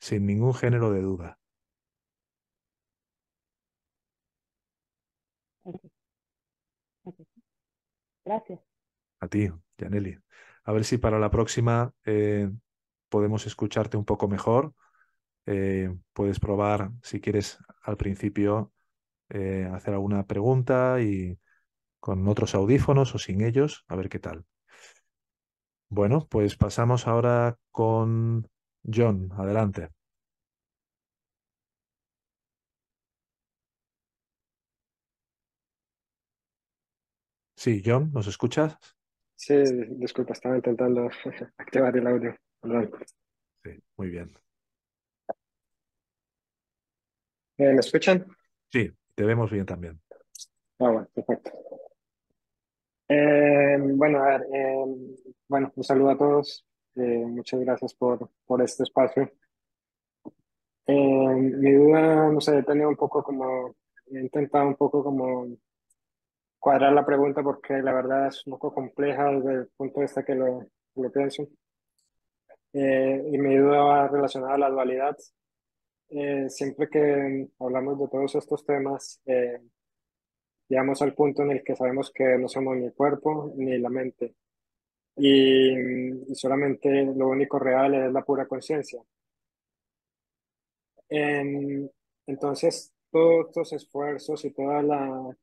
sin ningún género de duda. Gracias. A ti, janelli A ver si para la próxima eh, podemos escucharte un poco mejor. Eh, puedes probar, si quieres, al principio eh, hacer alguna pregunta y con otros audífonos o sin ellos, a ver qué tal. Bueno, pues pasamos ahora con John. Adelante. Sí, John, ¿nos escuchas? Sí, disculpa, estaba intentando (laughs) activar el audio. Sí, muy bien. ¿Me escuchan? Sí, te vemos bien también. Ah, bueno, perfecto. Eh, bueno, a ver, eh, bueno, un saludo a todos. Eh, muchas gracias por, por este espacio. mi duda, no sé, he tenido un poco como, he intentado un poco como cuadrar la pregunta porque la verdad es un poco compleja desde el punto de vista que lo, lo pienso. Eh, y mi duda va relacionada a la dualidad. Eh, siempre que hablamos de todos estos temas, eh, llegamos al punto en el que sabemos que no somos ni el cuerpo ni la mente. Y, y solamente lo único real es la pura conciencia. Em, entonces, todos estos esfuerzos y toda la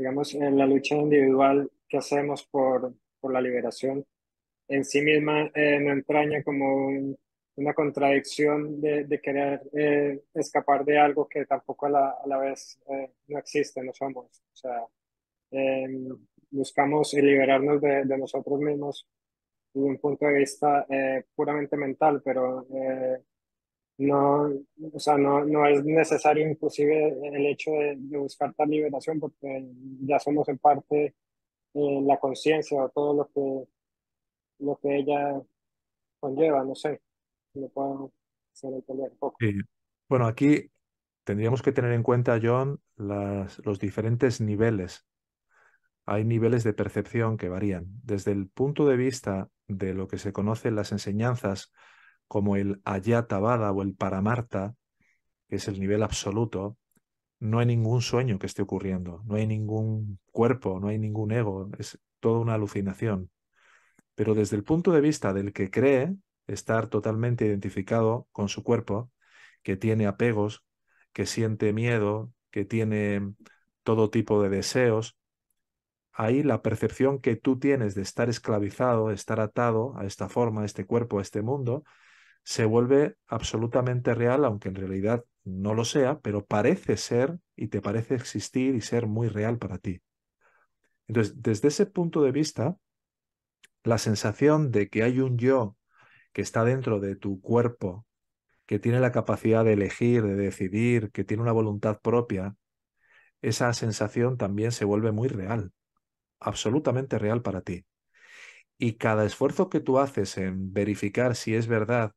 digamos, en la lucha individual que hacemos por, por la liberación, en sí misma no eh, entraña como una contradicción de, querer eh, escapar de algo que tampoco a la, vez eh, no existe, no somos. O sea, em, buscamos liberarnos de, de, nosotros mismos desde un punto de vista puramente mental, pero no, o sea, no, es necesario inclusive el hecho de, buscar tal liberación porque ya somos en parte eh, la conciencia o todo lo que, lo que ella conlleva, no sé, lo puedo hacer entender un poco. Bueno, aquí tendríamos que tener en cuenta, John, las, los diferentes niveles. Hay niveles de percepción que varían. Desde el punto de vista de lo que se conocen las enseñanzas, como el Ayatabada o el Paramarta, que es el nivel absoluto, no hay ningún sueño que esté ocurriendo, no hay ningún cuerpo, no hay ningún ego, es toda una alucinación. Pero desde el punto de vista del que cree estar totalmente identificado con su cuerpo, que tiene apegos, que siente miedo, que tiene todo tipo de deseos, ahí la percepción que tú tienes de estar esclavizado, estar atado a esta forma, a este cuerpo, a este mundo, se vuelve absolutamente real, aunque en realidad no lo sea, pero parece ser y te parece existir y ser muy real para ti. Entonces, desde ese punto de vista, la sensación de que hay un yo que está dentro de tu cuerpo, que tiene la capacidad de elegir, de decidir, que tiene una voluntad propia, esa sensación también se vuelve muy real, absolutamente real para ti. Y cada esfuerzo que tú haces en verificar si es verdad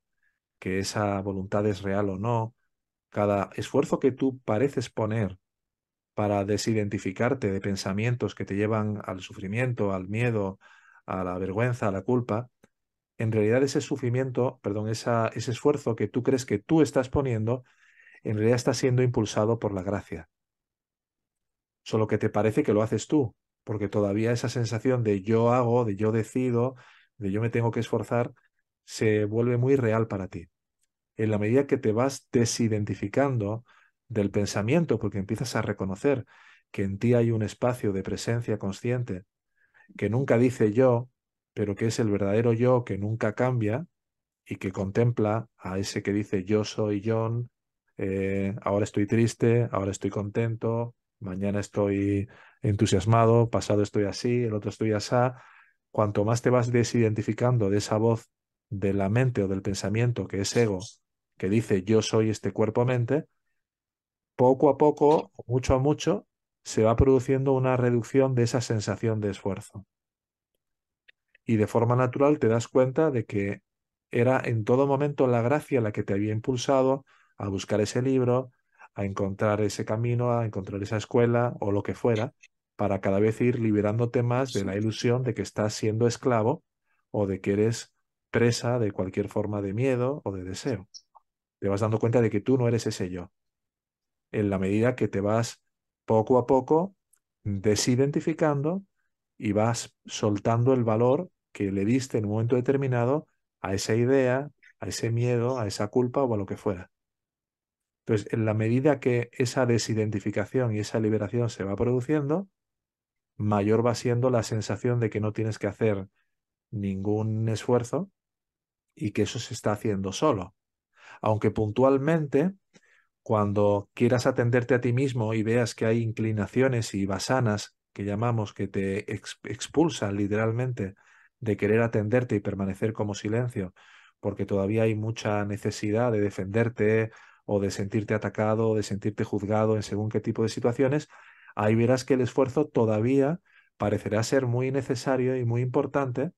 que esa voluntad es real o no, cada esfuerzo que tú pareces poner para desidentificarte de pensamientos que te llevan al sufrimiento, al miedo, a la vergüenza, a la culpa, en realidad ese sufrimiento, perdón, esa, ese esfuerzo que tú crees que tú estás poniendo, en realidad está siendo impulsado por la gracia. Solo que te parece que lo haces tú, porque todavía esa sensación de yo hago, de yo decido, de yo me tengo que esforzar, se vuelve muy real para ti en la medida que te vas desidentificando del pensamiento, porque empiezas a reconocer que en ti hay un espacio de presencia consciente que nunca dice yo, pero que es el verdadero yo que nunca cambia y que contempla a ese que dice yo soy John, eh, ahora estoy triste, ahora estoy contento, mañana estoy entusiasmado, pasado estoy así, el otro estoy así. Cuanto más te vas desidentificando de esa voz de la mente o del pensamiento que es ego que dice yo soy este cuerpo-mente, poco a poco, mucho a mucho, se va produciendo una reducción de esa sensación de esfuerzo. Y de forma natural te das cuenta de que era en todo momento la gracia la que te había impulsado a buscar ese libro, a encontrar ese camino, a encontrar esa escuela o lo que fuera, para cada vez ir liberándote más de la ilusión de que estás siendo esclavo o de que eres presa de cualquier forma de miedo o de deseo te vas dando cuenta de que tú no eres ese yo. En la medida que te vas poco a poco desidentificando y vas soltando el valor que le diste en un momento determinado a esa idea, a ese miedo, a esa culpa o a lo que fuera. Entonces, en la medida que esa desidentificación y esa liberación se va produciendo, mayor va siendo la sensación de que no tienes que hacer ningún esfuerzo y que eso se está haciendo solo aunque puntualmente, cuando quieras atenderte a ti mismo y veas que hay inclinaciones y basanas que llamamos que te expulsan literalmente de querer atenderte y permanecer como silencio, porque todavía hay mucha necesidad de defenderte o de sentirte atacado o de sentirte juzgado en según qué tipo de situaciones, ahí verás que el esfuerzo todavía parecerá ser muy necesario y muy importante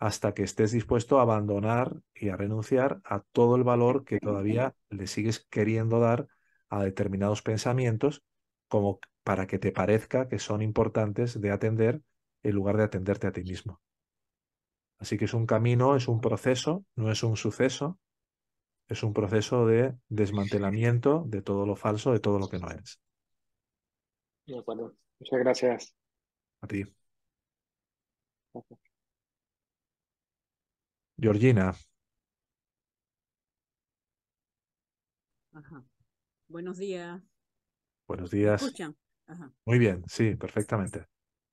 hasta que estés dispuesto a abandonar y a renunciar a todo el valor que todavía le sigues queriendo dar a determinados pensamientos como para que te parezca que son importantes de atender en lugar de atenderte a ti mismo. Así que es un camino, es un proceso, no es un suceso, es un proceso de desmantelamiento de todo lo falso, de todo lo que no eres. Muchas gracias. A ti. Georgina. Buenos días. Buenos días. Muy bien, sí, perfectamente.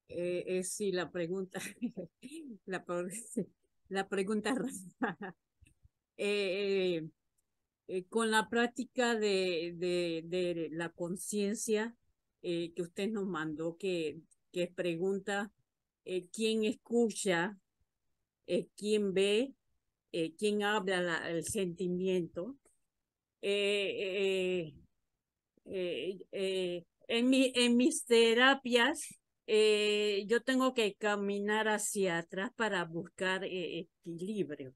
Eh, eh, sí, la pregunta, (laughs) la, pregunta (laughs) eh, con la práctica de, la conciencia que usted nos mandó, que, que pregunta quién escucha eh, quién ve, eh, quién habla el sentimiento. Eh, en, mi, en mis terapias, yo tengo que caminar hacia atrás para buscar equilibrio.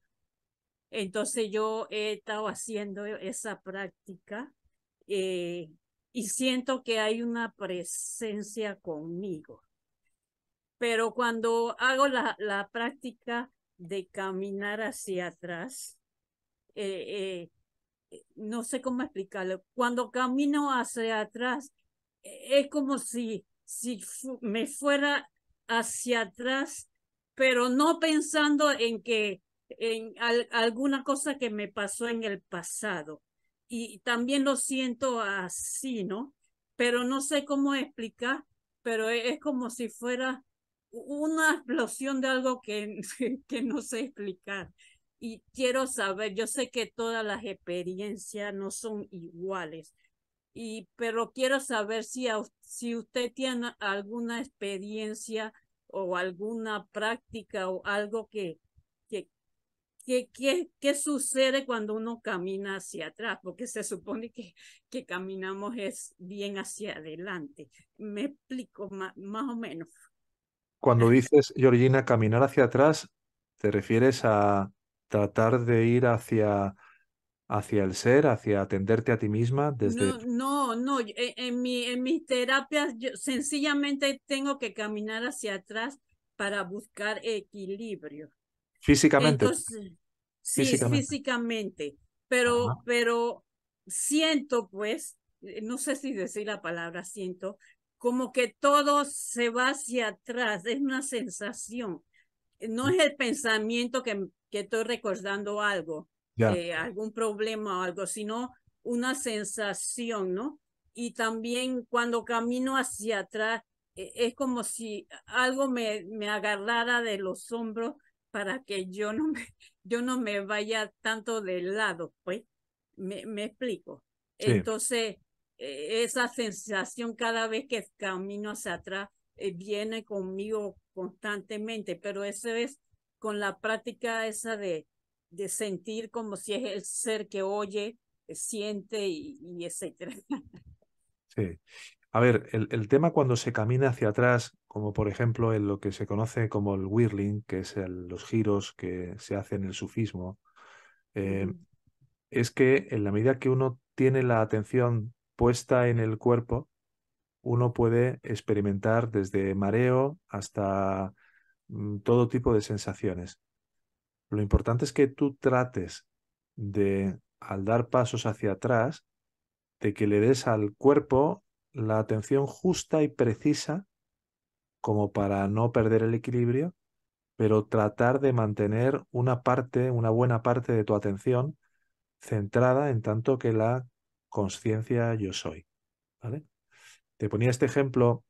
Entonces yo he estado haciendo esa práctica y siento que hay una presencia conmigo. Pero cuando hago la, la práctica de caminar hacia atrás. Eh, eh, no sé cómo explicarlo. Cuando camino hacia atrás, e, es como si, si me fuera hacia atrás, pero no pensando en que en alguna cosa que me pasó en el pasado. Y también lo siento así, ¿no? Pero no sé cómo explicar, pero e, es como si fuera una explosión de algo (laughs) que, que no sé explicar. Y quiero saber, yo sé que todas las experiencias no son iguales, y, pero quiero saber si, si usted tiene alguna experiencia o alguna práctica o algo que, que, que, que, sucede cuando uno camina hacia atrás, porque se supone que, que caminamos es bien hacia adelante. Me explico más o menos. Cuando dices, Georgina, caminar hacia atrás, ¿te refieres a tratar de ir hacia, hacia el ser, hacia atenderte a ti misma? Desde... No, no, eh, En, mi, en mis terapias yo sencillamente tengo que caminar hacia atrás para buscar equilibrio. Físicamente. sí, físicamente. pero, pero siento, pues, eh, no sé si decir la palabra siento, como que todo se va hacia atrás, es una sensación. No es el pensamiento que, que estoy recordando algo, eh, algún problema o algo, sino una sensación, ¿no? Y también cuando camino hacia atrás, e, es como si algo me, me agarrara de los hombros para que yo no me, (laughs) yo no me vaya tanto de lado, pues, me, me explico. Entonces, e-, esa sensación cada vez que camino hacia atrás eh, viene conmigo constantemente, pero eso es con la práctica esa de, de sentir como si es el ser que oye, siente y, y etcétera. Sí. A ver, el, el, tema cuando se camina hacia atrás, como por ejemplo en lo que se conoce como el whirling, que es los giros que se hacen en el sufismo, eh, es que en la medida que uno tiene la atención puesta en el cuerpo, uno puede experimentar desde mareo hasta mm, todo tipo de sensaciones. Lo importante es que tú trates de, al dar pasos hacia atrás, de que le des al cuerpo la atención justa y precisa como para no perder el equilibrio, pero tratar de mantener una parte, una buena parte de tu atención centrada en tanto que la Consciencia yo soy. ¿vale? Te ponía este ejemplo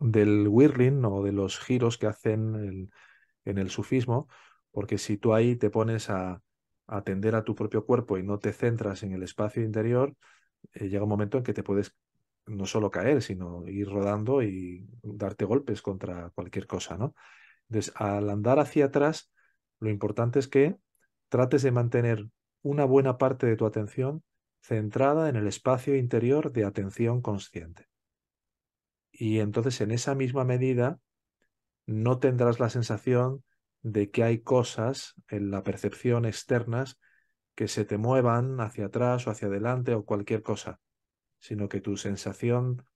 del whirling o de los giros que hacen en el sufismo, porque si tú ahí te pones a, atender a tu propio cuerpo y no te centras en el espacio interior, eh, llega un momento en que te puedes no solo caer, sino ir rodando y darte golpes contra cualquier cosa, ¿no? Entonces, al andar hacia atrás, lo importante es que trates de mantener una buena parte de tu atención centrada en el espacio interior de atención consciente. Y entonces en esa misma medida no tendrás la sensación de que hay cosas en la percepción externas que se te muevan hacia atrás o hacia adelante o cualquier cosa, sino que tu sensación,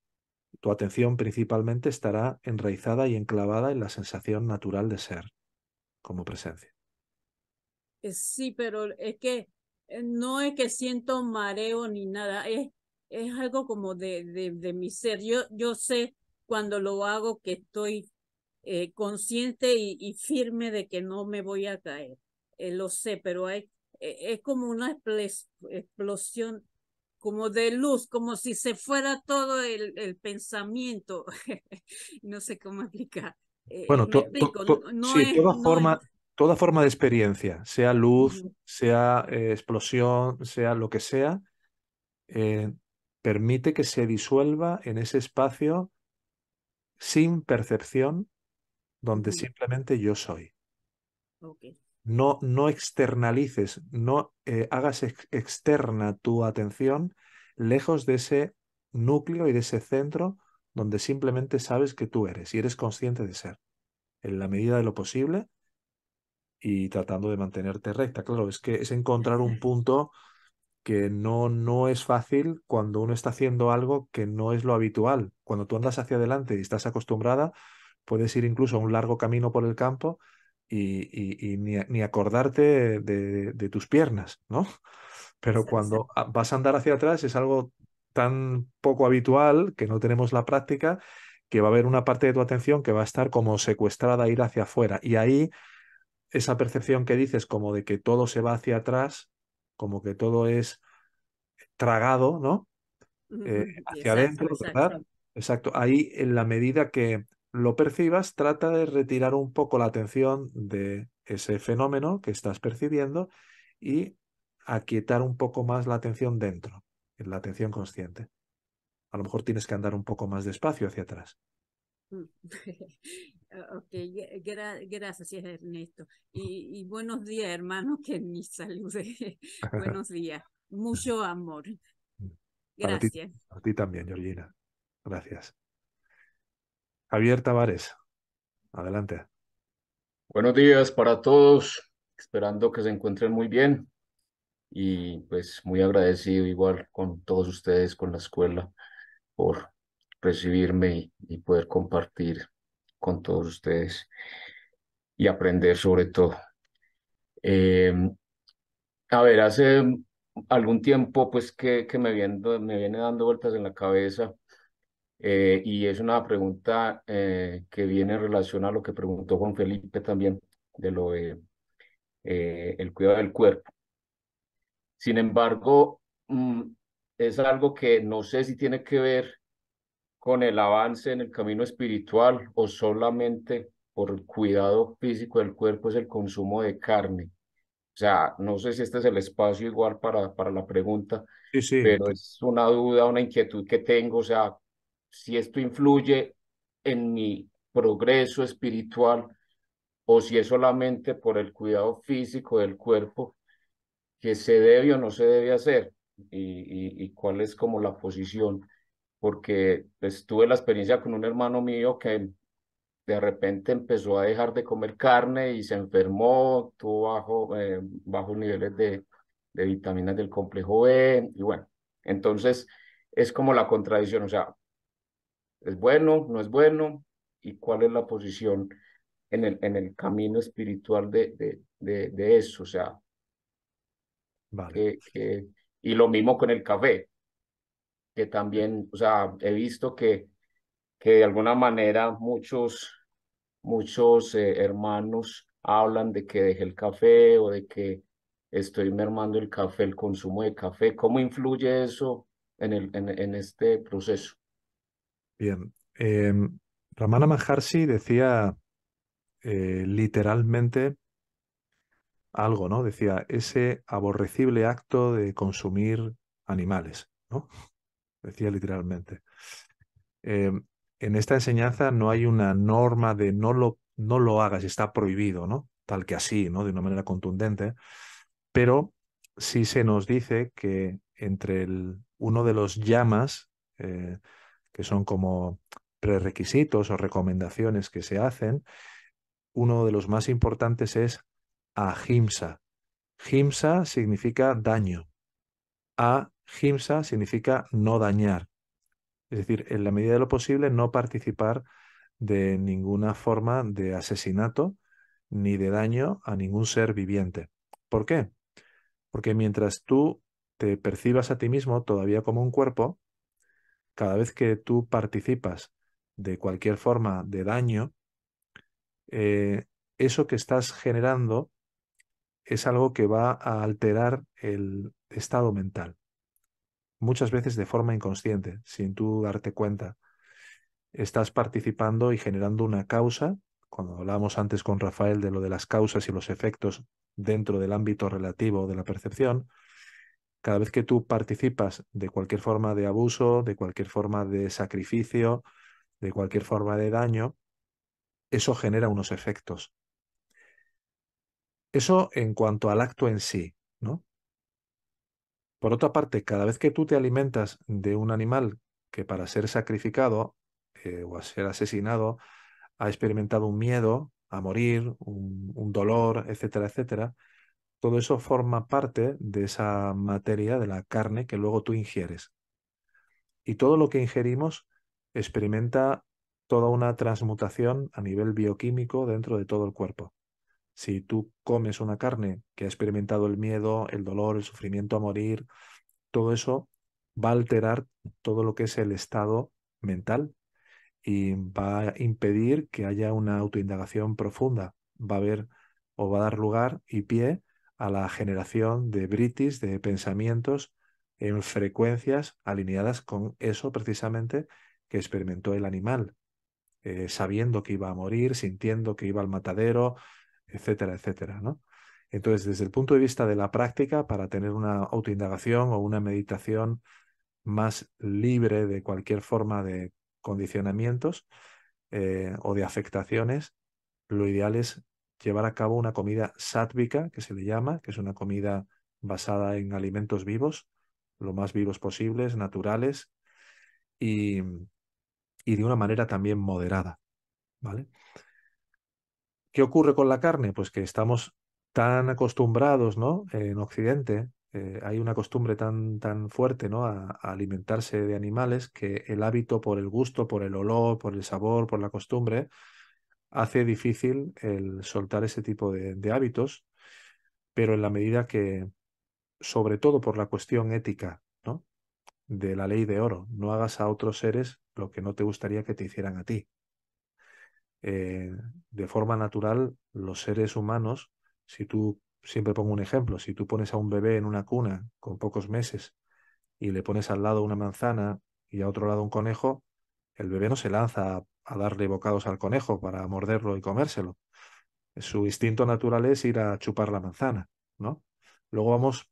tu atención principalmente estará enraizada y enclavada en la sensación natural de ser como presencia. Eh, sí, pero es que eh, no es que siento mareo ni nada, es, es algo como de, de, mi ser. Yo, yo sé cuando lo hago que estoy eh, consciente y, firme de que no me voy a caer. Eh, lo sé, pero hay, e, es como una explosión como de luz, como si se fuera todo el, el pensamiento. (laughs) no sé cómo explicar. bueno, de todas formas, toda forma de experiencia, sea luz, sea eh, explosión, sea lo que sea, eh, permite que se disuelva en ese espacio sin percepción, donde simplemente yo soy. No, no externalices, no eh, hagas externa tu atención lejos de ese núcleo y de ese centro donde simplemente sabes que tú eres y eres consciente de ser. En la medida de lo posible, y tratando de mantenerte recta. Claro, es que es encontrar un punto que no, no es fácil cuando uno está haciendo algo que no es lo habitual. Cuando tú andas hacia adelante y estás acostumbrada, puedes ir incluso a un largo camino por el campo y, ni, acordarte de, tus piernas, ¿no? (laughs) Pero cuando vas a andar hacia atrás es algo tan poco habitual que no tenemos la práctica que va a haber una parte de tu atención que va a estar como secuestrada a ir hacia afuera. Y ahí esa percepción que dices como de que todo se va hacia atrás, como que todo es tragado, ¿no? Eh, hacia adentro, ¿verdad? Exacto. exacto. Ahí, en la medida que lo percibas, trata de retirar un poco la atención de ese fenómeno que estás percibiendo y aquietar un poco más la atención dentro, en la atención consciente. A lo mejor tienes que andar un poco más despacio hacia atrás. Mm. (laughs) (laughs) Ah, ok, gracias Ernesto. Y, buenos días, hermano, (laughs) que ni salude. (laughs) buenos días. Mucho amor. (laughs) Gracias. a ti también, Georgina. Gracias. Javier Tavares, adelante. Buenos días para todos, esperando que se encuentren muy bien y pues muy agradecido igual con todos ustedes, con la escuela, por recibirme y poder compartir con todos ustedes y aprender sobre todo. Eh, a ver, hace algún tiempo pues que, que me, me viene dando vueltas en la cabeza eh, y es una pregunta eh, que viene en relación a lo que preguntó Juan Felipe también de lo de el cuidado del cuerpo. Sin embargo, mm, es algo que no sé si tiene que ver con el avance en el camino espiritual o solamente por el cuidado físico del cuerpo es el consumo de carne? O sea, no sé si este es el espacio igual para, para la pregunta, pero es una duda, una inquietud que tengo, o sea, si esto influye en mi progreso espiritual o si es solamente por el cuidado físico del cuerpo que se debe o no se debe hacer y cuál es como la posición porque pues, tuve la experiencia con un hermano mío que de repente empezó a dejar de comer carne y se enfermó, tuvo bajo, eh, bajos niveles de, vitaminas del complejo B, y bueno, entonces es como la contradicción, o sea, es bueno, no es bueno, y cuál es la posición en el, en el camino espiritual de, de, de, eso, o sea, vale. y lo mismo con el café, también, o sea, he visto que, que de alguna manera muchos, muchos eh, hermanos hablan de que dejé el café o de que estoy mermando el café, el consumo de café. ¿Cómo influye eso en, el, en, este proceso? Bien. Em, Ramana Maharshi decía eh, literalmente algo, ¿no? Decía ese aborrecible acto de consumir animales, ¿no? decía literalmente. Em, en esta enseñanza no hay una norma de no lo, no lo hagas, está prohibido, ¿no? Tal que así, ¿no? De una manera contundente, pero sí se nos dice que entre el, uno de los llamas, eh, que son como prerequisitos o recomendaciones que se hacen, uno de los más importantes es ahimsa. Himsa significa daño. A Himsa significa no dañar, es decir, en la medida de lo posible no participar de ninguna forma de asesinato ni de daño a ningún ser viviente. ¿Por qué? Porque mientras tú te percibas a ti mismo todavía como un cuerpo, cada vez que tú participas de cualquier forma de daño, eh, eso que estás generando es algo que va a alterar el estado mental muchas veces de forma inconsciente, sin tú darte cuenta. Estás participando y generando una causa, cuando hablábamos antes con Rafael de lo de las causas y los efectos dentro del ámbito relativo de la percepción, cada vez que tú participas de cualquier forma de abuso, de cualquier forma de sacrificio, de cualquier forma de daño, eso genera unos efectos. Eso en cuanto al acto en sí, por otra parte, cada vez que tú te alimentas de un animal que para ser sacrificado eh, o a ser asesinado ha experimentado un miedo a morir, un, un dolor, etcétera, etcétera, todo eso forma parte de esa materia, de la carne que luego tú ingieres. Y todo lo que ingerimos experimenta toda una transmutación a nivel bioquímico dentro de todo el cuerpo. Si tú comes una carne que ha experimentado el miedo, el dolor, el sufrimiento a morir, todo eso va a alterar todo lo que es el estado mental y va a impedir que haya una autoindagación profunda. Va a haber o va a dar lugar y pie a la generación de britis, de pensamientos en frecuencias alineadas con eso precisamente que experimentó el animal, eh, sabiendo que iba a morir, sintiendo que iba al matadero, etcétera, etcétera, ¿no? Entonces, desde el punto de vista de la práctica, para tener una autoindagación o una meditación más libre de cualquier forma de condicionamientos eh, o de afectaciones, lo ideal es llevar a cabo una comida sátvica, que se le llama, que es una comida basada en alimentos vivos, lo más vivos posibles, naturales, y, y de una manera también moderada. ¿Vale? ¿Qué ocurre con la carne? Pues que estamos tan acostumbrados, ¿no? en Occidente eh, hay una costumbre tan, tan fuerte, ¿no? A, alimentarse de animales que el hábito por el gusto, por el olor, por el sabor, por la costumbre, hace difícil el soltar ese tipo de, de hábitos, pero en la medida que, sobre todo por la cuestión ética, ¿no? De la ley de oro, no hagas a otros seres lo que no te gustaría que te hicieran a ti. Eh, de forma natural los seres humanos, si tú, siempre pongo un ejemplo, si tú pones a un bebé en una cuna con pocos meses y le pones al lado una manzana y a otro lado un conejo, el bebé no se lanza a darle bocados al conejo para morderlo y comérselo. Su instinto natural es ir a chupar la manzana, ¿no? Luego vamos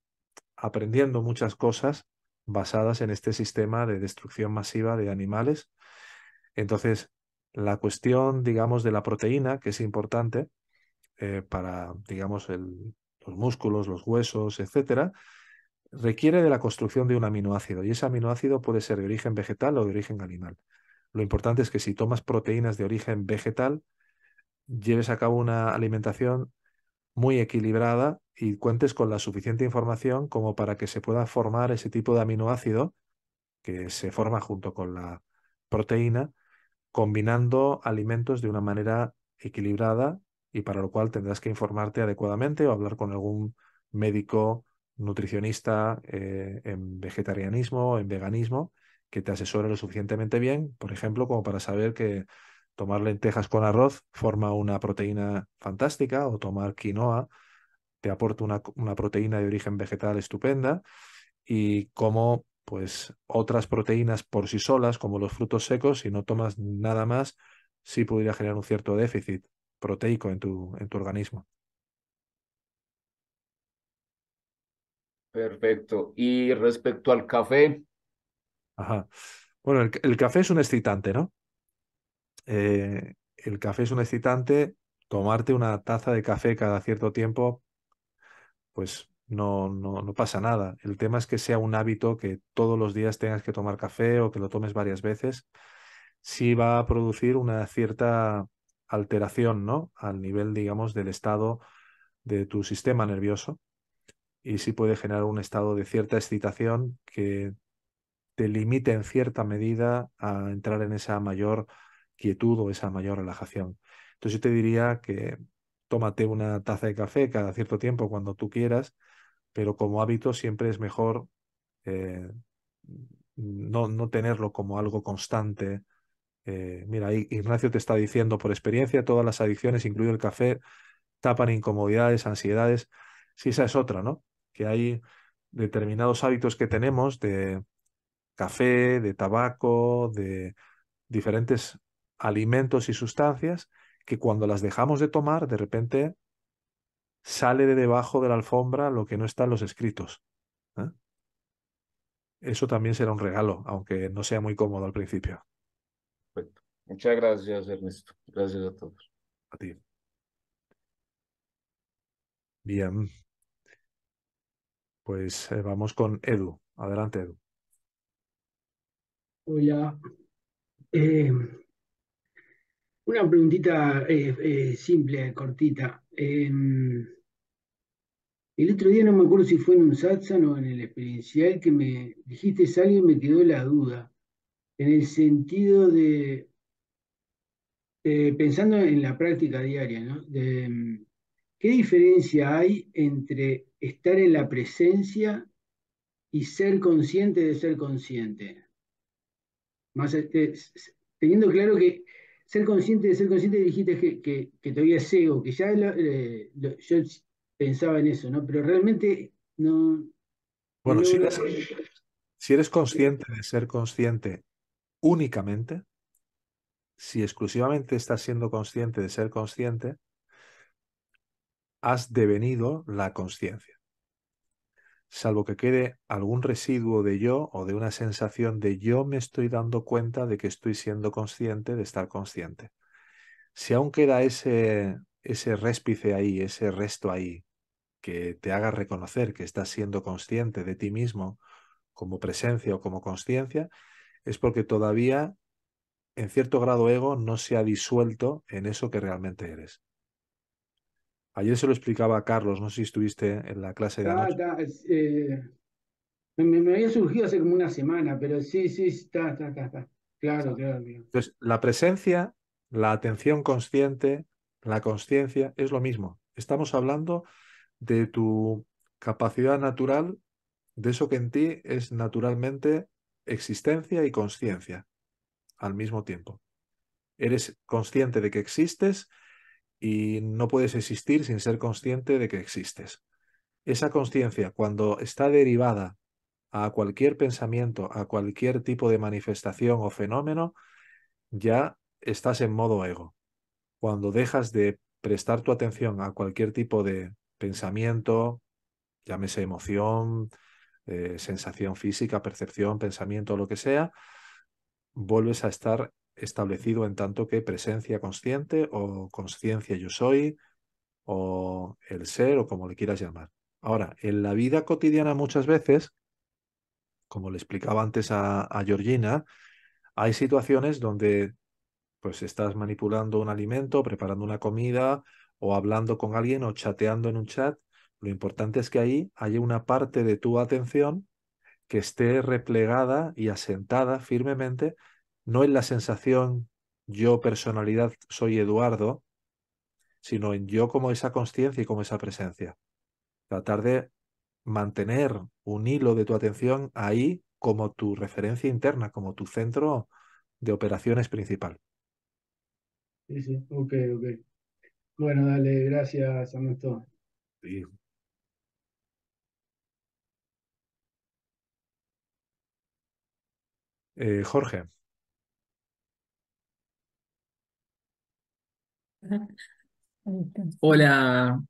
aprendiendo muchas cosas basadas en este sistema de destrucción masiva de animales. Entonces, la cuestión, digamos, de la proteína, que es importante eh, para, digamos, los músculos, los huesos, etcétera, requiere de la construcción de un aminoácido y ese aminoácido puede ser de origen vegetal o de origen animal. Lo importante es que si tomas proteínas de origen vegetal, lleves a cabo una alimentación muy equilibrada y cuentes con la suficiente información como para que se pueda formar ese tipo de aminoácido que se forma junto con la proteína combinando alimentos de una manera equilibrada y para lo cual tendrás que informarte adecuadamente o hablar con algún médico nutricionista eh, en vegetarianismo o en veganismo que te asesore lo suficientemente bien, por ejemplo, como para saber que tomar lentejas con arroz forma una proteína fantástica o tomar quinoa te aporta una, una proteína de origen vegetal estupenda y cómo pues otras proteínas por sí solas, como los frutos secos, si no tomas nada más, sí podría generar un cierto déficit proteico en tu, en tu organismo. Perfecto. Y respecto al café. Ajá. Bueno, el, café es un excitante, ¿no? Eh, el café es un excitante. Tomarte una taza de café cada cierto tiempo, pues no, no, no pasa nada. El tema es que sea un hábito que todos los días tengas que tomar café o que lo tomes varias veces, sí va a producir una cierta alteración, ¿no? Al nivel, digamos, del estado de tu sistema nervioso y sí puede generar un estado de cierta excitación que te limite en cierta medida a entrar en esa mayor quietud o esa mayor relajación. Entonces yo te diría que tómate una taza de café cada cierto tiempo cuando tú quieras pero como hábito siempre es mejor eh, no, no, tenerlo como algo constante. Eh, mira, Ignacio te está diciendo, por experiencia, todas las adicciones, incluido el café, tapan incomodidades, ansiedades. Sí, esa es otra, ¿no? Que hay determinados hábitos que tenemos de café, de tabaco, de diferentes alimentos y sustancias que cuando las dejamos de tomar, de repente sale de debajo de la alfombra lo que no está en los escritos. ¿eh? Eso también será un regalo, aunque no sea muy cómodo al principio. Perfecto. Muchas gracias, Ernesto. Gracias a todos. A ti. Bien. Pues eh, vamos con Edu. Adelante, Edu. Hola. Eh, una preguntita simple, cortita. El otro día no me acuerdo si fue en un satsang o en el experiencial que me dijiste algo y me quedó la duda, en el sentido de, eh, pensando en la práctica diaria, De, mm, ¿Qué diferencia hay entre estar en la presencia y ser consciente de ser consciente? Más, este, teniendo claro que ser consciente de ser consciente dijiste que, todavía es que ya eh, pensaba en eso, ¿no? Pero realmente no... Bueno, si, eres, consciente de ser consciente únicamente, si exclusivamente estás siendo consciente de ser consciente, has devenido la conciencia. Salvo que quede algún residuo de yo o de una sensación de yo me estoy dando cuenta de que estoy siendo consciente de estar consciente. Si aún queda ese, ese réspice ahí, ese resto ahí, que te haga reconocer que estás siendo consciente de ti mismo como presencia o como conciencia, es porque todavía en cierto grado ego no se ha disuelto en eso que realmente eres. Ayer se lo explicaba a Carlos, no sé si estuviste en la clase de ah, anoche. Eh, me, había surgido hace como una semana, pero sí, sí, está, está, está. está. Claro, claro. Entonces, la presencia, la atención consciente, la conciencia, es lo mismo. Estamos hablando de tu capacidad natural, de eso que en ti es naturalmente existencia y conciencia al mismo tiempo. Eres consciente de que existes y no puedes existir sin ser consciente de que existes. Esa conciencia, cuando está derivada a cualquier pensamiento, a cualquier tipo de manifestación o fenómeno, ya estás en modo ego. Cuando dejas de prestar tu atención a cualquier tipo de pensamiento, llámese emoción, eh, sensación física, percepción, pensamiento, lo que sea, vuelves a estar establecido en tanto que presencia consciente o conciencia yo soy o el ser o como le quieras llamar. Ahora, en la vida cotidiana muchas veces, como le explicaba antes a, a Georgina, hay situaciones donde pues estás manipulando un alimento, preparando una comida o hablando con alguien o chateando en un chat, lo importante es que ahí haya una parte de tu atención que esté replegada y asentada firmemente, no en la sensación yo personalidad soy Eduardo, sino en yo como esa conciencia y como esa presencia. Tratar de mantener un hilo de tu atención ahí como tu referencia interna, como tu centro de operaciones principal. Sí, sí, ok, ok. Bueno, dale, gracias, Ernesto. Sí. Eh, Jorge. (laughs) Hola,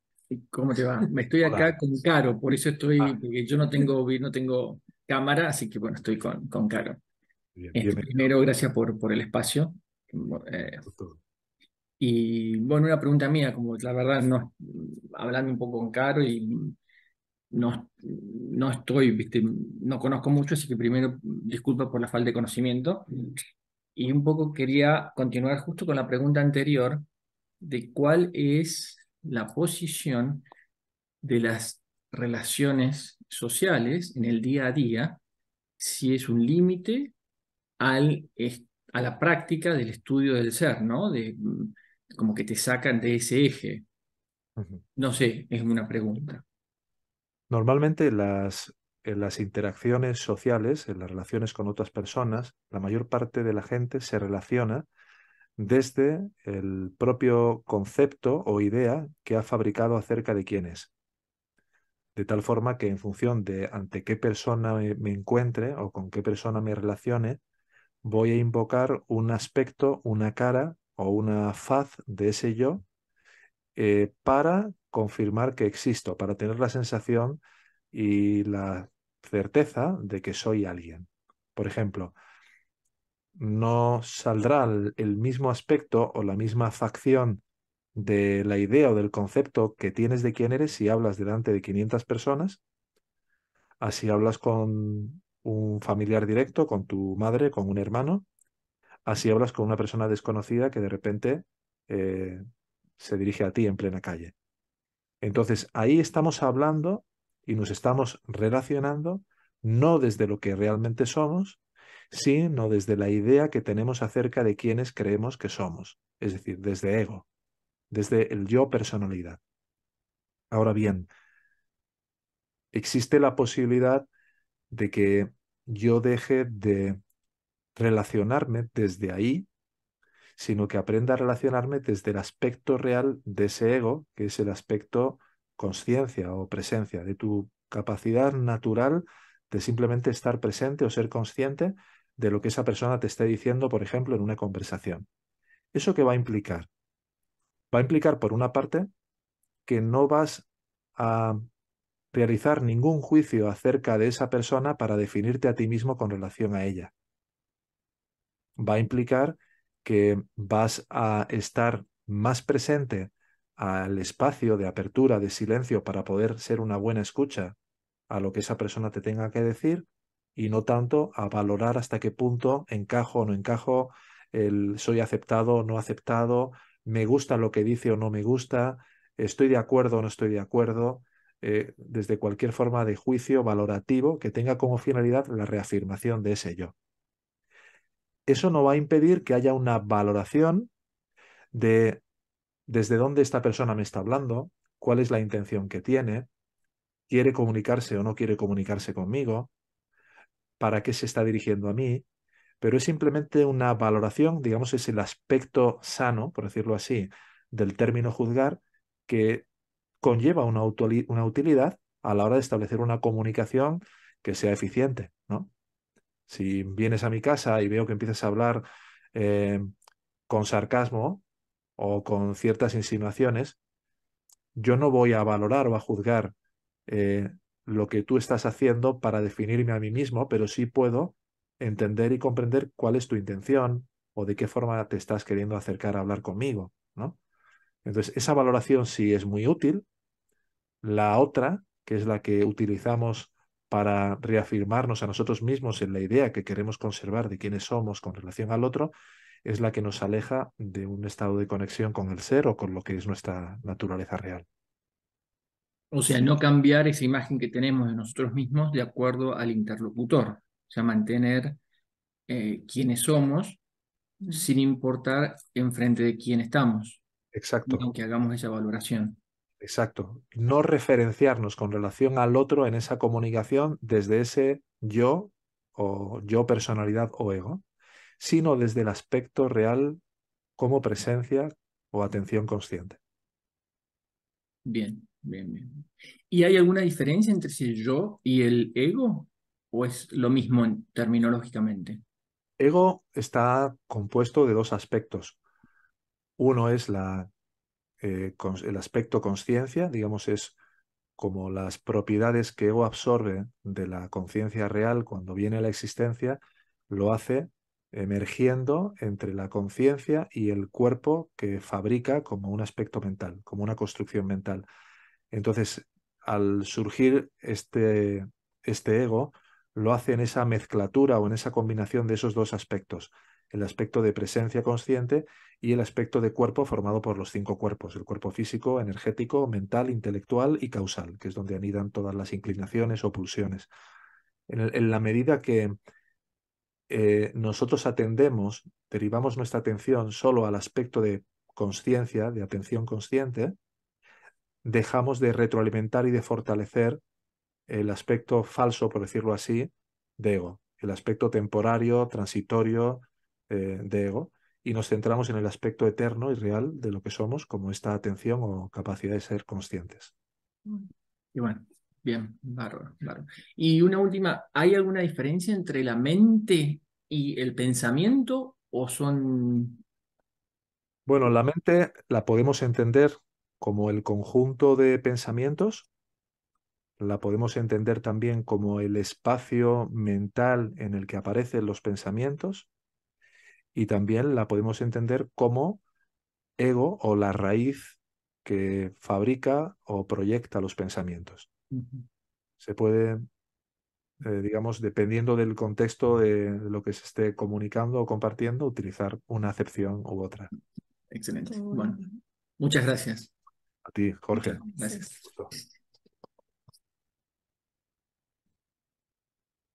¿cómo te va? Me estoy acá con Caro, por eso estoy, ah. porque yo no tengo, no tengo cámara, así que bueno, estoy con, con Caro. Este, primero, gracias por, por el espacio. Eh, y bueno, una pregunta mía, como la verdad, no, hablando un poco con Caro y no, no estoy, no conozco mucho, así que primero disculpa por la falta de conocimiento. Y un poco quería continuar justo con la pregunta anterior de cuál es la posición de las relaciones sociales en el día a día, si es un límite a la práctica del estudio del ser, ¿no? De, como que te sacan de ese eje. No sé, es una pregunta. Normalmente las, en eh, las interacciones sociales, en las relaciones con otras personas, la mayor parte de la gente se relaciona desde el propio concepto o idea que ha fabricado acerca de quién es. De tal forma que en función de ante qué persona me, encuentre o con qué persona me relacione, voy a invocar un aspecto, una cara o una faz de ese yo eh, para confirmar que existo, para tener la sensación y la certeza de que soy alguien. Por ejemplo, no saldrá el mismo aspecto o la misma facción de la idea o del concepto que tienes de quién eres si hablas delante de 500 personas, así hablas con un familiar directo, con tu madre, con un hermano, Así hablas con una persona desconocida que de repente eh, se dirige a ti en plena calle. Entonces, ahí estamos hablando y nos estamos relacionando no desde lo que realmente somos, sino desde la idea que tenemos acerca de quienes creemos que somos, es decir, desde ego, desde el yo personalidad. Ahora bien, existe la posibilidad de que yo deje de relacionarme desde ahí, sino que aprenda a relacionarme desde el aspecto real de ese ego, que es el aspecto conciencia o presencia, de tu capacidad natural de simplemente estar presente o ser consciente de lo que esa persona te esté diciendo, por ejemplo, en una conversación. ¿Eso qué va a implicar? Va a implicar, por una parte, que no vas a realizar ningún juicio acerca de esa persona para definirte a ti mismo con relación a ella va a implicar que vas a estar más presente al espacio de apertura, de silencio, para poder ser una buena escucha a lo que esa persona te tenga que decir y no tanto a valorar hasta qué punto encajo o no encajo, el soy aceptado o no aceptado, me gusta lo que dice o no me gusta, estoy de acuerdo o no estoy de acuerdo, eh, desde cualquier forma de juicio valorativo que tenga como finalidad la reafirmación de ese yo eso no va a impedir que haya una valoración de desde dónde esta persona me está hablando, cuál es la intención que tiene, quiere comunicarse o no quiere comunicarse conmigo, para qué se está dirigiendo a mí, pero es simplemente una valoración, digamos, es el aspecto sano, por decirlo así, del término juzgar, que conlleva una, utilidad a la hora de establecer una comunicación que sea eficiente. Si vienes a mi casa y veo que empiezas a hablar eh, con sarcasmo o con ciertas insinuaciones, yo no voy a valorar o a juzgar eh, lo que tú estás haciendo para definirme a mí mismo, pero sí puedo entender y comprender cuál es tu intención o de qué forma te estás queriendo acercar a hablar conmigo, ¿no? Entonces, esa valoración sí es muy útil. La otra, que es la que utilizamos para reafirmarnos a nosotros mismos en la idea que queremos conservar de quiénes somos con relación al otro, es la que nos aleja de un estado de conexión con el ser o con lo que es nuestra naturaleza real. O sea, no cambiar esa imagen que tenemos de nosotros mismos de acuerdo al interlocutor, o sea, mantener eh, quiénes somos sin importar enfrente de quién estamos. Exacto. que hagamos esa valoración. Exacto. No referenciarnos con relación al otro en esa comunicación desde ese yo o yo personalidad o ego, sino desde el aspecto real como presencia o atención consciente. Bien, bien, bien. ¿Y hay alguna diferencia entre el yo y el ego? ¿O es lo mismo terminológicamente? Ego está compuesto de dos aspectos. Uno es la eh, el aspecto conciencia, digamos, es como las propiedades que ego absorbe de la conciencia real cuando viene la existencia, lo hace emergiendo entre la conciencia y el cuerpo que fabrica como un aspecto mental, como una construcción mental. Entonces, al surgir este, este ego, lo hace en esa mezclatura o en esa combinación de esos dos aspectos el aspecto de presencia consciente y el aspecto de cuerpo formado por los cinco cuerpos, el cuerpo físico, energético, mental, intelectual y causal, que es donde anidan todas las inclinaciones o pulsiones. En, la medida que eh, nosotros atendemos, derivamos nuestra atención solo al aspecto de conciencia, de atención consciente, dejamos de retroalimentar y de fortalecer el aspecto falso, por decirlo así, de ego, el aspecto temporario, transitorio, eh, de ego y nos centramos en el aspecto eterno y real de lo que somos, como esta atención o capacidad de ser conscientes. Mm. Y bueno, bien, bárbaro, Y una última, ¿hay alguna diferencia entre la mente y el pensamiento o son... Bueno, la mente la podemos entender como el conjunto de pensamientos, la podemos entender también como el espacio mental en el que aparecen los pensamientos, y también la podemos entender como ego o la raíz que fabrica o proyecta los pensamientos. Se puede, eh, digamos, dependiendo del contexto de lo que se esté comunicando o compartiendo, utilizar una acepción u otra. Excelente. Bueno, muchas gracias. A ti, Jorge. gracias.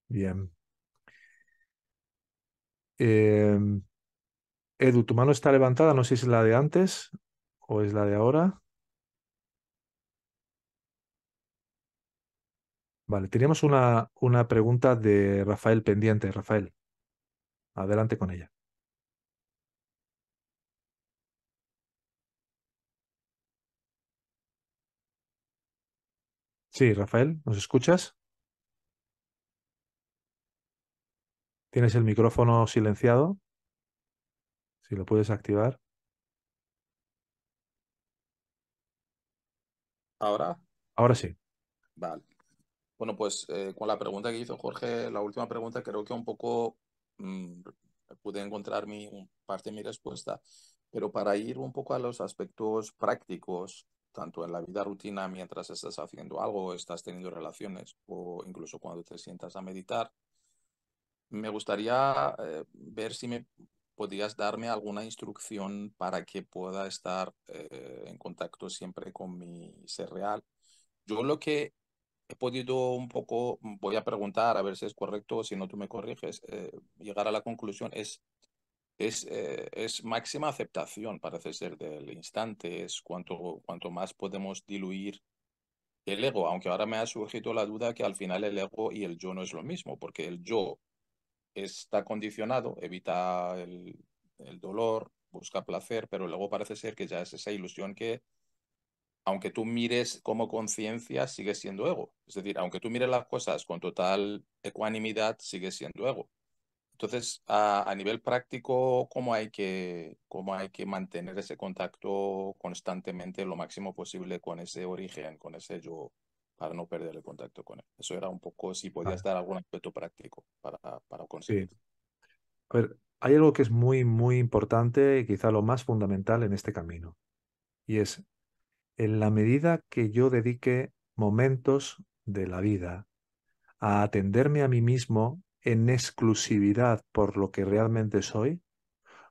Bien. Em, Edu, tu mano está levantada, no sé si es la de antes o es la de ahora. Vale, tenemos una, una pregunta de Rafael pendiente. Rafael, adelante con ella. Sí, Rafael, ¿nos escuchas? ¿Tienes el micrófono silenciado? Si lo puedes activar. ¿Ahora? Ahora sí. Vale. Bueno, pues eh, con la pregunta que hizo Jorge, la última pregunta, creo que un poco mm, pude encontrar mi, parte de mi respuesta. Pero para ir un poco a los aspectos prácticos, tanto en la vida rutina mientras estás haciendo algo, estás teniendo relaciones o incluso cuando te sientas a meditar, me gustaría eh, ver si me podías darme alguna instrucción para que pueda estar eh, en contacto siempre con mi ser real. Yo lo que he podido un poco, mm, voy a preguntar a ver si es correcto si no tú me corriges, eh, llegar a la conclusión es, es, eh, es máxima aceptación, parece ser, del instante, es cuanto, cuanto más podemos diluir el ego, aunque ahora me ha surgido la duda que al final el ego y el yo no es lo mismo, porque el yo está condicionado, evita el, dolor, busca placer, pero luego parece ser que ya es esa ilusión que, aunque tú mires como conciencia, sigue siendo ego. Es decir, aunque tú mires las cosas con total ecuanimidad, sigue siendo ego. Entonces, a, nivel práctico, ¿cómo hay, que, ¿cómo hay que mantener ese contacto constantemente lo máximo posible con ese origen, con ese yo, para no perder el contacto con él. Eso era un poco, si podías estar dar algún aspecto práctico para, para conseguirlo. A ver, hay algo que es muy, muy importante, y quizá lo más fundamental en este camino, y es, en la medida que yo dedique momentos de la vida a atenderme a mí mismo en exclusividad por lo que realmente soy,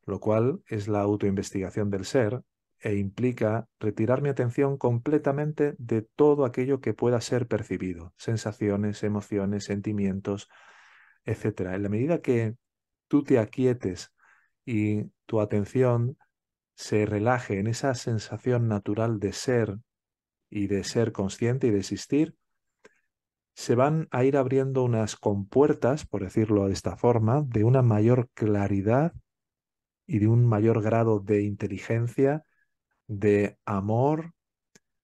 lo cual es la autoinvestigación del ser, e implica retirar mi atención completamente de todo aquello que pueda ser percibido, sensaciones, emociones, sentimientos, etc. En la medida que tú te aquietes y tu atención se relaje en esa sensación natural de ser y de ser consciente y de existir, se van a ir abriendo unas compuertas, por decirlo de esta forma, de una mayor claridad y de un mayor grado de inteligencia de amor,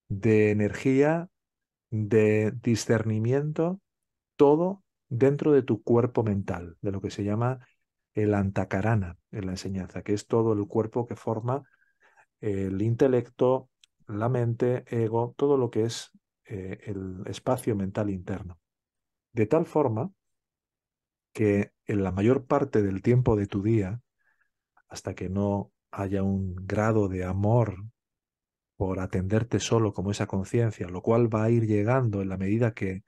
de energía, de discernimiento, todo dentro de tu cuerpo mental, de lo que se llama el antacarana, en la enseñanza, que es todo el cuerpo que forma el intelecto, la mente, ego, todo lo que es eh, el espacio mental interno. De tal forma que en la mayor parte del tiempo de tu día, hasta que no haya un grado de amor por atenderte solo como esa conciencia, lo cual va a ir llegando en la medida que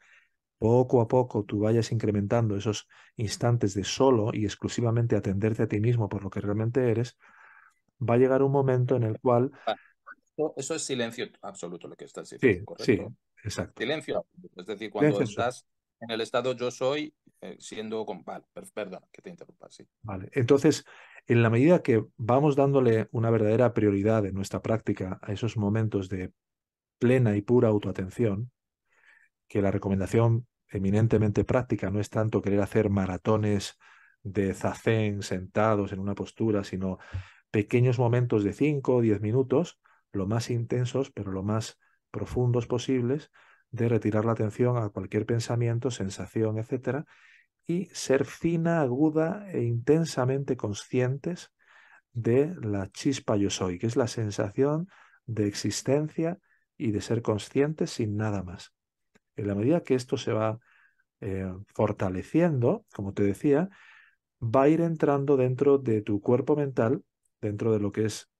poco a poco tú vayas incrementando esos instantes de solo y exclusivamente atenderte a ti mismo por lo que realmente eres, va a llegar un momento en el cual... Eso es silencio absoluto lo que estás diciendo, sí, ¿correcto? Sí, exacto. Silencio Es decir, cuando estás en el estado yo soy, eh, siendo con... perdón, que te interrumpa, sí. Vale, entonces en la medida que vamos dándole una verdadera prioridad en nuestra práctica a esos momentos de plena y pura autoatención, que la recomendación eminentemente práctica no es tanto querer hacer maratones de zazen sentados en una postura, sino pequeños momentos de 5 o 10 minutos, lo más intensos, pero lo más profundos posibles, de retirar la atención a cualquier pensamiento, sensación, etcétera, y ser fina, aguda e intensamente conscientes de la chispa yo soy, que es la sensación de existencia y de ser conscientes sin nada más. En la medida que esto se va eh, fortaleciendo, como te decía, va a ir entrando dentro de tu cuerpo mental, dentro de lo que es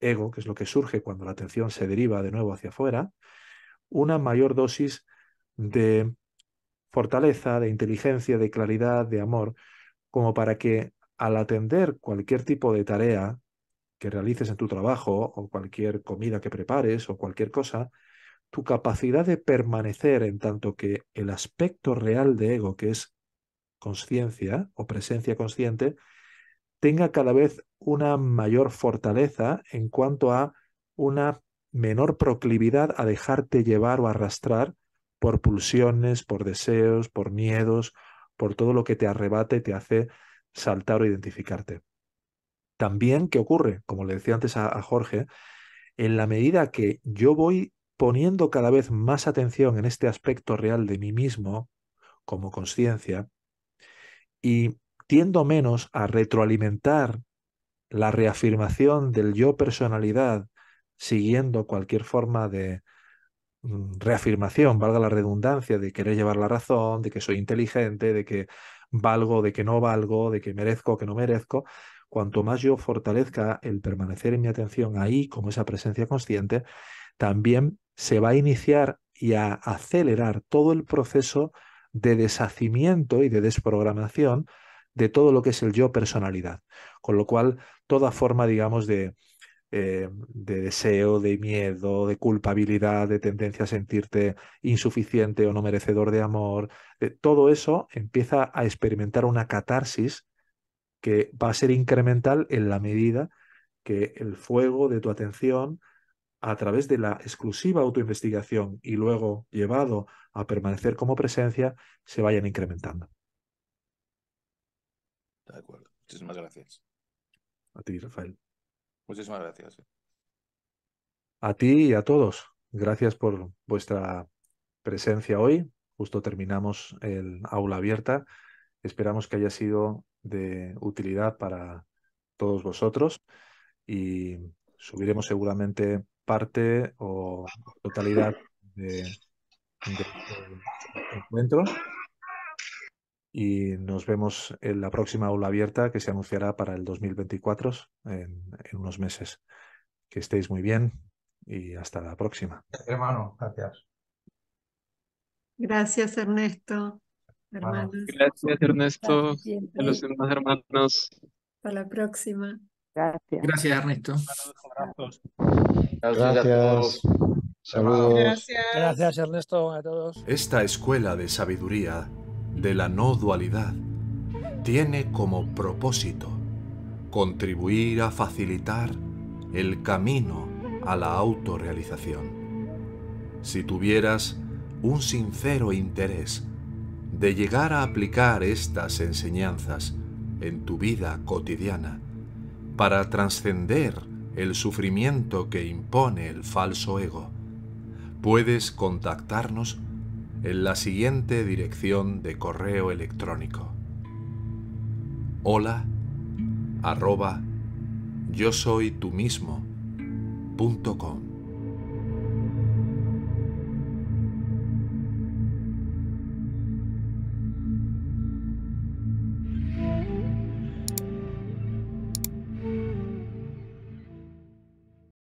ego, que es lo que surge cuando la atención se deriva de nuevo hacia afuera, una mayor dosis de fortaleza, de inteligencia, de claridad, de amor, como para que al atender cualquier tipo de tarea que realices en tu trabajo o cualquier comida que prepares o cualquier cosa, tu capacidad de permanecer en tanto que el aspecto real de ego, que es conciencia o presencia consciente, tenga cada vez una mayor fortaleza en cuanto a una menor proclividad a dejarte llevar o arrastrar por pulsiones, por deseos, por miedos, por todo lo que te arrebata y te hace saltar o identificarte. También, ¿qué ocurre? Como le decía antes a, Jorge, en la medida que yo voy poniendo cada vez más atención en este aspecto real de mí mismo como conciencia y tiendo menos a retroalimentar la reafirmación del yo personalidad siguiendo cualquier forma de, Mm, reafirmación, valga la redundancia, de querer llevar la razón, de que soy inteligente, de que valgo, de que no valgo, de que merezco, que no merezco, cuanto más yo fortalezca el permanecer en mi atención ahí, como esa presencia consciente, también se va a iniciar y a acelerar todo el proceso de deshacimiento y de desprogramación de todo lo que es el yo personalidad. Con lo cual, toda forma, digamos, de, eh, de deseo, de miedo, de culpabilidad, de tendencia a sentirte insuficiente o no merecedor de amor, eh, todo eso empieza a experimentar una catarsis que va a ser incremental en la medida que el fuego de tu atención a través de la exclusiva autoinvestigación y luego llevado a permanecer como presencia, se vayan incrementando. De acuerdo. Muchísimas gracias. A ti, Rafael. Muchísimas gracias. Eh. A ti y a todos. Gracias por vuestra presencia hoy. Justo terminamos el aula abierta. Esperamos que haya sido de utilidad para todos vosotros y subiremos seguramente parte o totalidad de, de, este encuentro y nos vemos en la próxima aula abierta que se anunciará para el 2024 en, unos meses. Que estéis muy bien y hasta la próxima. Hermano, gracias. Gracias, Ernesto. Hermanos. Gracias, Ernesto. los hermanos. Hasta la próxima. Gracias. Gracias, Ernesto. Gracias. Saludos. Gracias. Gracias, Ernesto, a todos. Esta escuela de sabiduría de la no dualidad tiene como propósito contribuir a facilitar el camino a la autorrealización. Si tuvieras un sincero interés de llegar a aplicar estas enseñanzas en tu vida cotidiana para trascender el sufrimiento que impone el falso ego, puedes contactarnos en la siguiente dirección de correo electrónico. Hola, arroba, yo soy tú mismo, punto